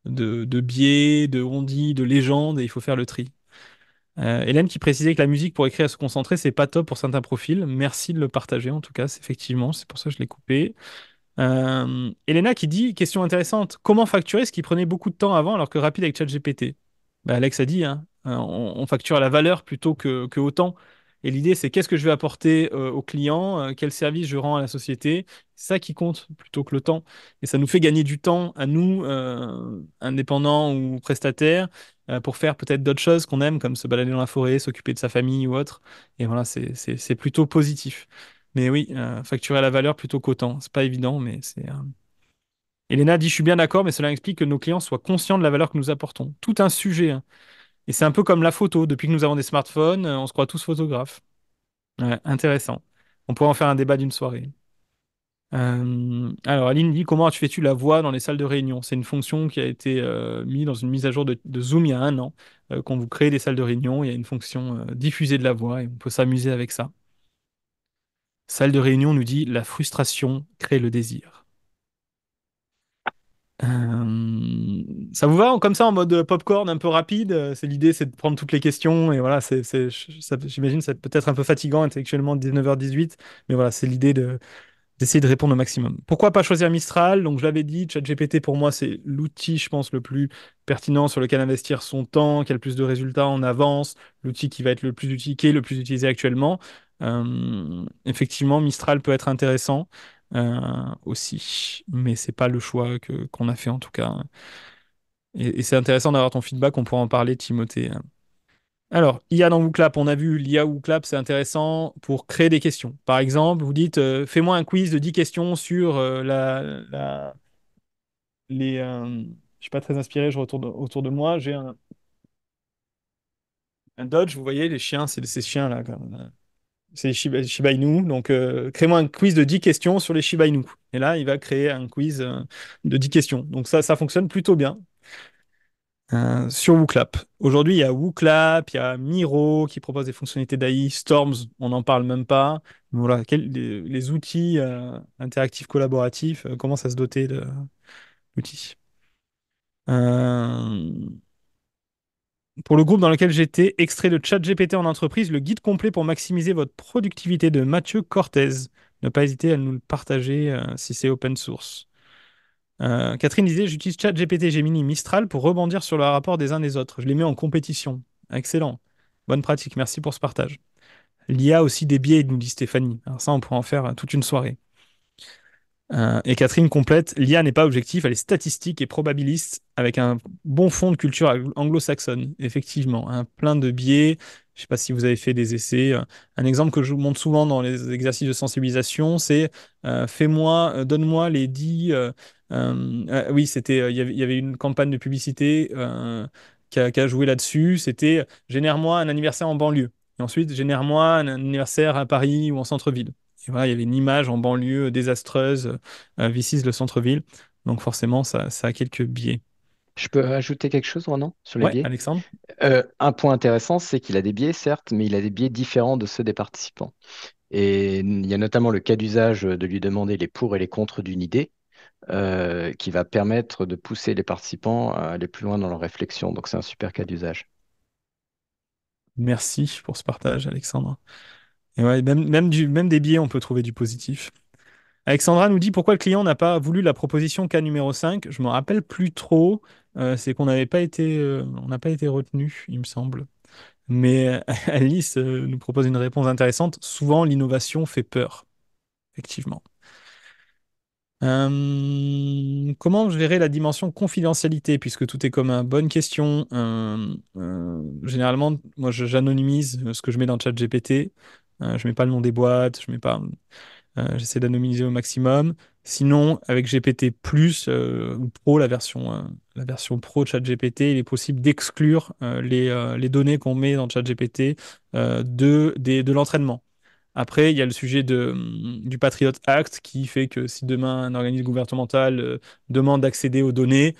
de, biais, de on dit, de légendes, et il faut faire le tri. Hélène qui précisait que la musique pour écrire à se concentrer, c'est pas top pour certains profils. Merci de le partager en tout cas, effectivement, c'est pour ça que je l'ai coupé. Elena qui dit, question intéressante, comment facturer ce qui prenait beaucoup de temps avant alors que rapide avec ChatGPT bah, Alex a dit, hein, hein, on, facture facture la valeur plutôt que, que temps. Et l'idée, c'est qu'est-ce que je vais apporter euh, au client, euh, quel service je rends à la société. Ça qui compte plutôt que le temps. Et ça nous fait gagner du temps à nous, euh, indépendants ou prestataires, pour faire peut-être d'autres choses qu'on aime, comme se balader dans la forêt, s'occuper de sa famille ou autre. Et voilà, c'est plutôt positif. Mais oui, facturer la valeur plutôt qu'au temps. C'est pas évident, mais c'est Elena dit, je suis bien d'accord, mais cela explique que nos clients soient conscients de la valeur que nous apportons. Tout un sujet. Hein. Et c'est un peu comme la photo. Depuis que nous avons des smartphones, euh, on se croit tous photographes. intéressant. On pourrait en faire un débat d'une soirée. Euh, alors, Aline dit Comment fais-tu la voix dans les salles de réunion C'est une fonction qui a été euh, mise dans une mise à jour de, Zoom il y a un an. quand vous créez des salles de réunion, il y a une fonction diffusée de la voix et on peut s'amuser avec ça. Salle de réunion nous dit La frustration crée le désir. Euh, ça vous va comme ça en mode euh, popcorn un peu rapide euh, C'est l'idée, c'est de prendre toutes les questions et voilà. C'est, c'est, j'imagine, ça peut être un peu fatigant intellectuellement 19h18, mais voilà, c'est l'idée de d'essayer de répondre au maximum. Pourquoi pas choisir Mistral Donc je l'avais dit, ChatGPT pour moi c'est l'outil, je pense, le plus pertinent sur lequel investir son temps, qui a le plus de résultats en avance, l'outil qui va être le plus utilisé, le plus utilisé actuellement. effectivement, Mistral peut être intéressant. Euh, aussi. Mais c'est pas le choix que, qu'on a fait en tout cas. Et, c'est intéressant d'avoir ton feedback, on pourra en parler, Timothée. Alors, IA dans WooClap, on a vu l'IA WooClap, c'est intéressant pour créer des questions. Par exemple, vous dites euh, fais-moi un quiz de 10 questions sur euh, la, la, les. je suis pas très inspiré, je retourne autour de moi. J'ai un, un Dodge, vous voyez, les chiens, c'est ces chiens-là, quand c'est Shiba, Inu. Donc, euh, crée-moi un quiz de 10 questions sur les Shiba Inu. Et là, il va créer un quiz euh, de 10 questions. Donc, ça, ça fonctionne plutôt bien. Euh, sur WooClap. Aujourd'hui, il y a WooClap, il y a Miro qui propose des fonctionnalités d'AI, Storms, on n'en parle même pas. Voilà, les, outils interactifs collaboratifs, comment ça se doter d'outils pour le groupe dans lequel j'étais, extrait de ChatGPT en entreprise, le guide complet pour maximiser votre productivité de Mathieu Cortez. Ne pas hésiter à nous le partager euh, si c'est open source. Euh, Catherine disait J'utilise ChatGPT Gemini Mistral pour rebondir sur le rapport des uns des autres. Je les mets en compétition. Excellent. Bonne pratique. Merci pour ce partage. L'IA aussi des biais, nous dit Stéphanie. Alors ça, on pourrait en faire toute une soirée. Euh, et Catherine complète, l'IA n'est pas objectif, elle est statistique et probabiliste, avec un bon fond de culture anglo-saxonne, effectivement, hein, plein de biais. Je ne sais pas si vous avez fait des essais. Euh, un exemple que je vous montre souvent dans les exercices de sensibilisation, c'est euh, fais-moi, donne-moi les 10. oui, c'était, il y, avait une campagne de publicité qui a joué là-dessus. C'était génère-moi un anniversaire en banlieue. Et ensuite, génère-moi un anniversaire à Paris ou en centre-ville il y avait une image en banlieue désastreuse, euh, Vicis le centre-ville. Donc forcément, ça, a quelques biais. Je peux ajouter quelque chose, non sur les biais Alexandre euh, Un point intéressant, c'est qu'il a des biais, certes, mais il a des biais différents de ceux des participants. Et il y a notamment le cas d'usage de lui demander les pour et les contre d'une idée, euh, qui va permettre de pousser les participants à aller plus loin dans leur réflexion. Donc c'est un super cas d'usage. Merci pour ce partage, Alexandre même, des biais, on peut trouver du positif. Alexandra nous dit pourquoi le client n'a pas voulu la proposition cas numéro 5. Je m'en rappelle plus trop. Euh, c'est qu'on n'avait pas été, euh, n'a pas été retenu, il me semble. Mais euh, Alice nous propose une réponse intéressante. Souvent, l'innovation fait peur, effectivement. comment je verrais la dimension confidentialité, puisque tout est commun Bonne question. généralement, moi, j'anonymise ce que je mets dans le chat GPT. Euh, je ne mets pas le nom des boîtes, je mets pas. Euh, j'essaie d'anonymiser au maximum. Sinon, avec GPT plus euh, ou Pro, la version la version Pro de ChatGPT, il est possible d'exclure les, les, données qu'on met dans ChatGPT de de l'entraînement. Après, il y a le sujet de, mm, du Patriot Act qui fait que si demain un organisme gouvernemental demande d'accéder aux données,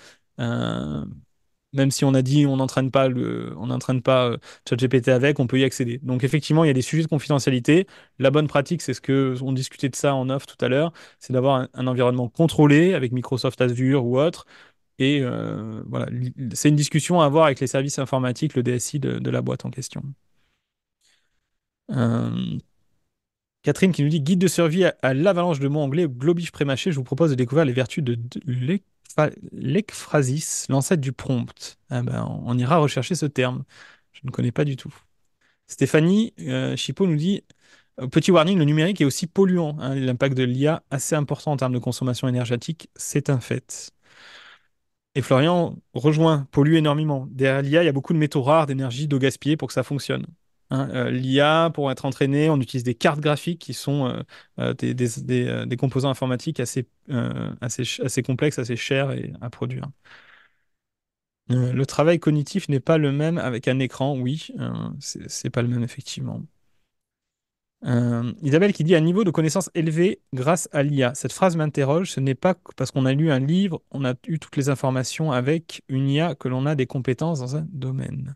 même si on a dit on n'entraîne pas le, on n'entraîne pas euh, ChatGPT avec, on peut y accéder. Donc effectivement, il y a des sujets de confidentialité. La bonne pratique, c'est ce que on discutait de ça en off tout à l'heure, c'est d'avoir un, environnement contrôlé avec Microsoft Azure ou autre. Et euh, voilà, c'est une discussion à avoir avec les services informatiques, le DSI de, la boîte en question. Euh, Catherine qui nous dit guide de survie à, l'avalanche de mots anglais globiche prémâché. Je vous propose de découvrir les vertus de, de l'ekphrasis, l'ancêtre du prompt. Ah ben, on, ira rechercher ce terme. Je ne connais pas du tout. Stéphanie euh, Chipo nous dit euh, Petit warning, le numérique est aussi polluant. Hein. L'impact de l'IA assez important en termes de consommation énergétique, c'est un fait. Et Florian rejoint, pollue énormément. Derrière l'IA, il y a beaucoup de métaux rares, d'énergie, d'eau gaspillée pour que ça fonctionne. Hein, euh, L'IA, pour être entraîné, on utilise des cartes graphiques qui sont euh, euh, des, composants informatiques assez, complexes, assez chers et à produire. le travail cognitif n'est pas le même avec un écran, oui, c'est pas le même effectivement. Isabelle qui dit un niveau de connaissance élevé grâce à l'IA. Cette phrase m'interroge, ce n'est pas parce qu'on a lu un livre, on a eu toutes les informations avec une IA que l'on a des compétences dans un domaine.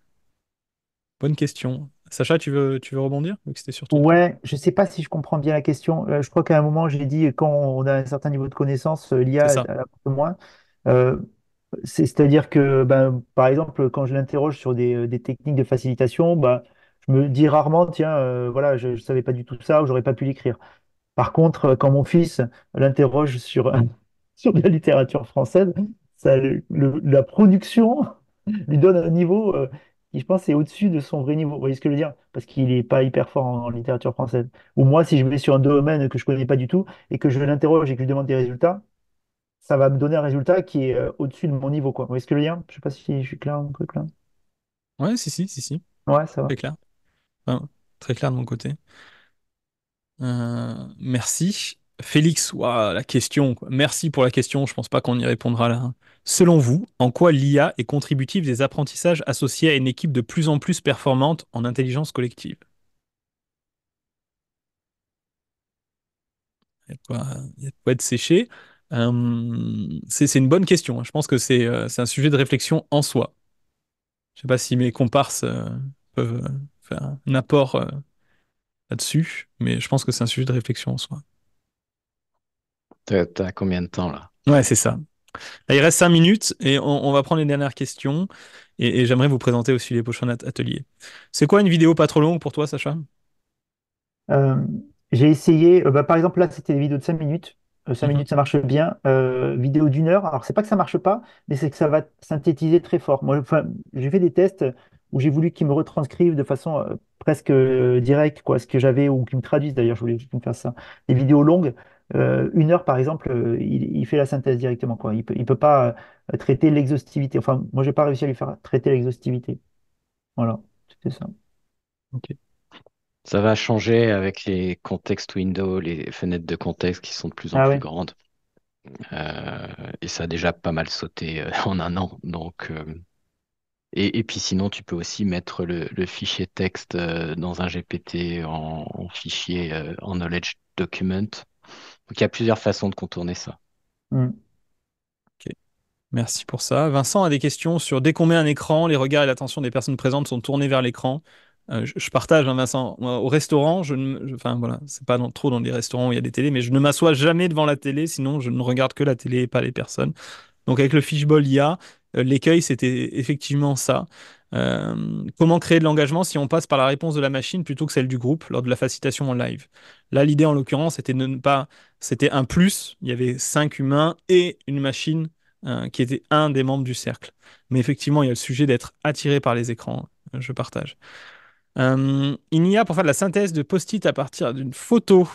Bonne question. Sacha, tu veux, tu veux rebondir c'était surtout... Ouais, je ne sais pas si je comprends bien la question. Euh, je crois qu'à un moment, j'ai dit quand on a un certain niveau de connaissance, euh, l'IA, elle moins. Euh, c'est-à-dire que, ben, par exemple, quand je l'interroge sur des, des, techniques de facilitation, ben, je me dis rarement, tiens, voilà, je ne savais pas du tout ça ou j'aurais pas pu l'écrire. Par contre, quand mon fils l'interroge sur, sur la littérature française, ça, la production lui donne un niveau je pense, c'est au-dessus de son vrai niveau. Vous voyez ce que je veux dire? Parce qu'il n'est pas hyper fort en, littérature française. Ou moi, si je vais sur un domaine que je ne connais pas du tout et que je l'interroge et que je demande des résultats, ça va me donner un résultat qui est euh, au-dessus de mon niveau, quoi. Vous voyez ce que je veux dire? Je ne sais pas si je suis clair ou truc Ouais, si, si, si, si. Ouais, ça va. Très clair. très clair de mon côté. Euh, merci. Félix, la question. Merci pour la question. Je pense pas qu'on y répondra là. Hein. Selon vous, en quoi l'IA est contributive des apprentissages associés à une équipe de plus en plus performante en intelligence collective Il y a de quoi être séché. Hum, c'est une bonne question. Hein. Je pense que euh, c'est un sujet de réflexion en soi. Je sais pas si mes comparses euh, peuvent euh, faire un apport là-dessus, mais je pense que c'est un sujet de réflexion en soi. T'as combien de temps là Ouais, c'est ça. il reste 5 minutes et on, va prendre les dernières questions. Et, j'aimerais vous présenter aussi les prochains ateliers. C'est quoi une vidéo pas trop longue pour toi, Sacha euh, J'ai essayé, euh, bah, par exemple, là, c'était des vidéos de 5 minutes. 5 euh, mhm. minutes, ça marche bien. vidéo d'une heure, alors c'est pas que ça marche pas, mais c'est que ça va synthétiser très fort. Moi, j'ai fait des tests où j'ai voulu qu'ils me retranscrivent de façon presque directe quoi, ce que j'avais ou qu'ils me traduisent d'ailleurs. Je voulais juste me ça. Des vidéos longues. Euh, une heure, par exemple, euh, il, fait la synthèse directement. Quoi. Il ne peut, pas euh, traiter l'exhaustivité. Enfin, moi, n'ai pas réussi à lui faire traiter l'exhaustivité. Voilà, c'était ça. Ok. Ça va changer avec les context windows les fenêtres de contexte qui sont de plus en ah plus grandes. et ça a déjà pas mal sauté en un an. Donc, et, puis sinon, tu peux aussi mettre le, fichier texte dans un GPT en fichier en knowledge document. Donc il y a plusieurs façons de contourner ça. Hmm. Merci pour ça. Vincent a des questions sur dès qu'on met un écran, les regards et l'attention des personnes présentes sont tournés vers l'écran. Euh, je, partage, hein, Vincent. au restaurant, je, voilà, c'est pas trop dans les restaurants où il y a des télés, mais je ne m'assois jamais devant la télé, sinon je ne regarde que la télé et pas les personnes. Donc avec le fishbowl y a euh, l'écueil c'était effectivement ça. Euh, comment créer de l'engagement si on passe par la réponse de la machine plutôt que celle du groupe lors de la facilitation en live Là, l'idée en l'occurrence, c'était de ne pas, c'était un plus. Il y avait cinq humains et une machine euh, qui était un des membres du cercle. Mais effectivement, il y a le sujet d'être attiré par les écrans. Euh, je partage. il n'y a pour faire de la synthèse de post-it à partir d'une photo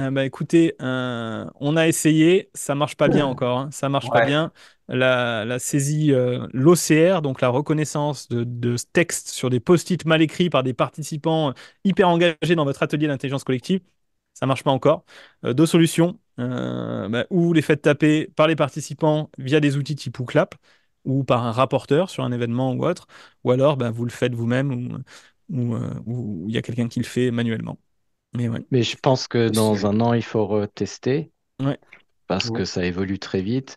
eh ben, écoutez, euh, on a essayé, ça marche pas bien encore, hein. ça marche pas bien. La, saisie, euh, l'OCR, donc la reconnaissance de, textes sur des post-it mal écrits par des participants euh, hyper engagés dans votre atelier d'intelligence collective, ça marche pas encore. deux solutions, Ou bah, ou les faites taper par les participants via des outils type clap ou par un rapporteur sur un événement ou autre, ou alors bah, vous le faites vous-même ou il y a quelqu'un qui le fait manuellement. Mais, je pense que dans un an, il faut retester. Parce que ça évolue très vite.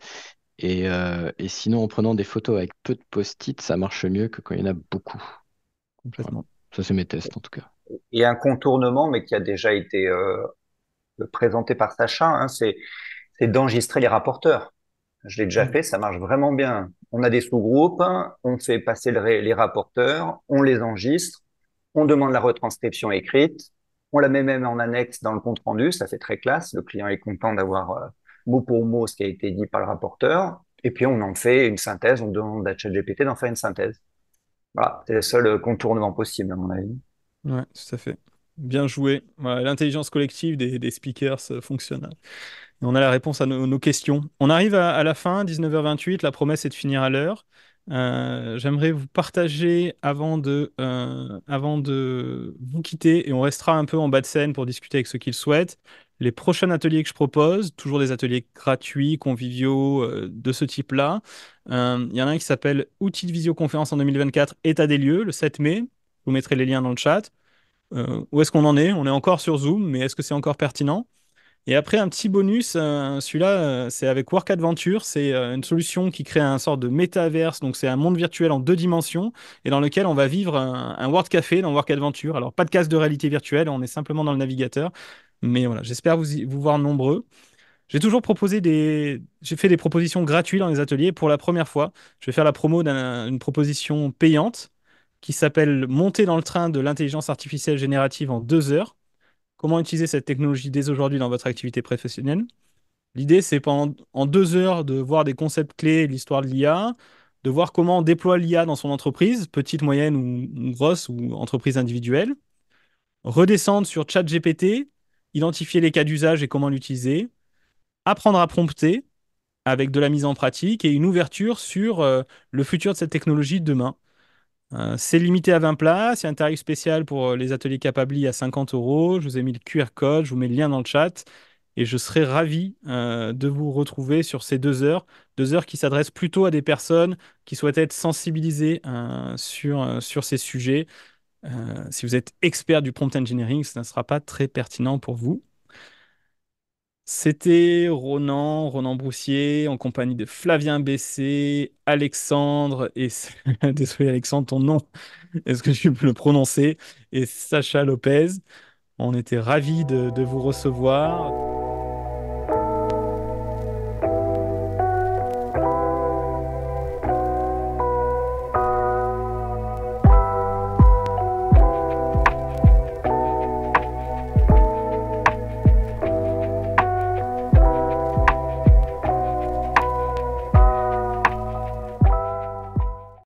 Euh, et, sinon, en prenant des photos avec peu de post-it, ça marche mieux que quand il y en a beaucoup. Complètement. Ça, c'est mes tests, en tout cas. Et un contournement, mais qui a déjà été euh, présenté par Sacha, hein, c'est d'enregistrer les rapporteurs. Je l'ai déjà fait, ça marche vraiment bien. On a des sous-groupes, on fait passer les rapporteurs, on les enregistre, on demande la retranscription écrite, on la met même en annexe dans le compte rendu, ça fait très classe. Le client est content d'avoir euh, mot pour mot ce qui a été dit par le rapporteur. Et puis on en fait une synthèse, on demande à ChatGPT d'en faire une synthèse. Voilà, c'est le seul euh, contournement possible à mon avis. Oui, tout à fait. Bien joué. L'intelligence collective des, speakers euh, fonctionne. on a la réponse à nos, questions. On arrive à, à, la fin, 19h28. La promesse est de finir à l'heure. Euh, j'aimerais vous partager avant de, euh, avant de vous quitter, et on restera un peu en bas de scène pour discuter avec ceux qui le souhaitent, les prochains ateliers que je propose, toujours des ateliers gratuits, conviviaux, euh, de ce type-là. Il y en a un qui s'appelle Outils de visioconférence en 2024, état des lieux, le 7 mai. vous mettrai les liens dans le chat. où est-ce qu'on en est On est encore sur Zoom, mais est-ce que c'est encore pertinent et après, un petit bonus, euh, celui-là, euh, c'est avec Work Adventure. C'est euh, une solution qui crée un sort de métaverse. Donc, c'est un monde virtuel en deux dimensions et dans lequel on va vivre un, World Café dans Work Adventure. Alors, pas de casse de réalité virtuelle, on est simplement dans le navigateur. Mais voilà, j'espère vous, voir nombreux. J'ai toujours proposé des. J'ai fait des propositions gratuites dans les ateliers pour la première fois. Je vais faire la promo d'une proposition payante qui s'appelle Monter dans le train de l'intelligence artificielle générative en deux heures comment utiliser cette technologie dès aujourd'hui dans votre activité professionnelle. L'idée, c'est pendant, en deux heures de voir des concepts clés l'histoire de l'IA, de voir comment on déploie l'IA dans son entreprise, petite, moyenne ou, grosse ou entreprise individuelle. Redescendre sur ChatGPT, identifier les cas d'usage et comment l'utiliser. Apprendre à prompter avec de la mise en pratique et une ouverture sur euh, le futur de cette technologie demain. Euh, c'est limité à 20 places. Il y a un tarif spécial pour euh, les ateliers capables à 50 euros. Je vous ai mis le QR code, je vous mets le lien dans le chat. Et je serai ravi euh, de vous retrouver sur ces deux heures. Deux heures qui s'adressent plutôt à des personnes qui souhaitent être sensibilisées sur, ces sujets. si vous êtes expert du prompt engineering, ce ne sera pas très pertinent pour vous. C'était Ronan, Ronan Broussier, en compagnie de Flavien Bessé, Alexandre et désolé Alexandre, ton nom, est-ce que tu peux le prononcer Et Sacha Lopez. On était ravis de vous recevoir.